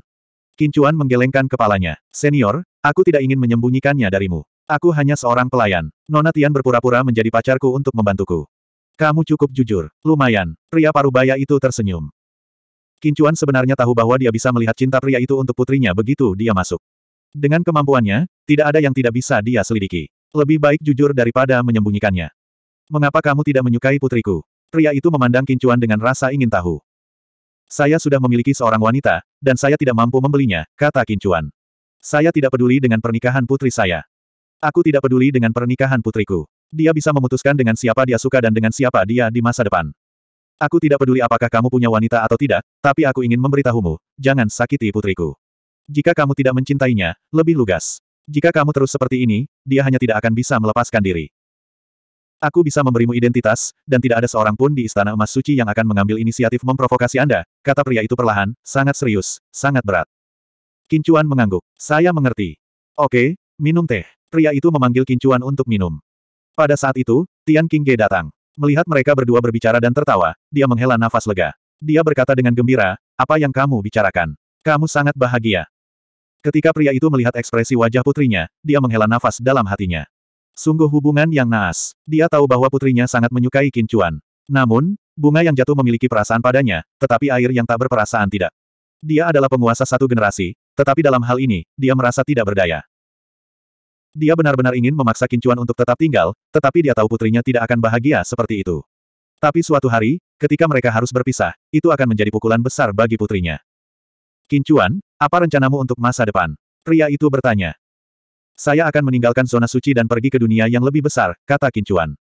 S1: Kincuan menggelengkan kepalanya. Senior, aku tidak ingin menyembunyikannya darimu. Aku hanya seorang pelayan. Nona Tian berpura-pura menjadi pacarku untuk membantuku. Kamu cukup jujur. Lumayan. Pria parubaya itu tersenyum. Kincuan sebenarnya tahu bahwa dia bisa melihat cinta pria itu untuk putrinya begitu dia masuk. Dengan kemampuannya, tidak ada yang tidak bisa dia selidiki. Lebih baik jujur daripada menyembunyikannya. Mengapa kamu tidak menyukai putriku? Pria itu memandang Kincuan dengan rasa ingin tahu. Saya sudah memiliki seorang wanita, dan saya tidak mampu membelinya, kata Kincuan. Saya tidak peduli dengan pernikahan putri saya. Aku tidak peduli dengan pernikahan putriku. Dia bisa memutuskan dengan siapa dia suka dan dengan siapa dia di masa depan. Aku tidak peduli apakah kamu punya wanita atau tidak, tapi aku ingin memberitahumu, jangan sakiti putriku. Jika kamu tidak mencintainya, lebih lugas. Jika kamu terus seperti ini, dia hanya tidak akan bisa melepaskan diri. Aku bisa memberimu identitas, dan tidak ada seorang pun di Istana Emas Suci yang akan mengambil inisiatif memprovokasi Anda, kata pria itu perlahan, sangat serius, sangat berat. Kincuan mengangguk. Saya mengerti. Oke, minum teh. Pria itu memanggil Kincuan untuk minum. Pada saat itu, Tian Qingge datang. Melihat mereka berdua berbicara dan tertawa, dia menghela nafas lega. Dia berkata dengan gembira, apa yang kamu bicarakan? Kamu sangat bahagia. Ketika pria itu melihat ekspresi wajah putrinya, dia menghela nafas dalam hatinya. Sungguh hubungan yang naas. Dia tahu bahwa putrinya sangat menyukai Kincuan. Namun, bunga yang jatuh memiliki perasaan padanya, tetapi air yang tak berperasaan tidak. Dia adalah penguasa satu generasi, tetapi dalam hal ini, dia merasa tidak berdaya. Dia benar-benar ingin memaksa Kincuan untuk tetap tinggal, tetapi dia tahu putrinya tidak akan bahagia seperti itu. Tapi suatu hari, ketika mereka harus berpisah, itu akan menjadi pukulan besar bagi putrinya. Kincuan, apa rencanamu untuk masa depan? Pria itu bertanya. Saya akan meninggalkan zona suci dan pergi ke dunia yang lebih besar, kata Kincuan.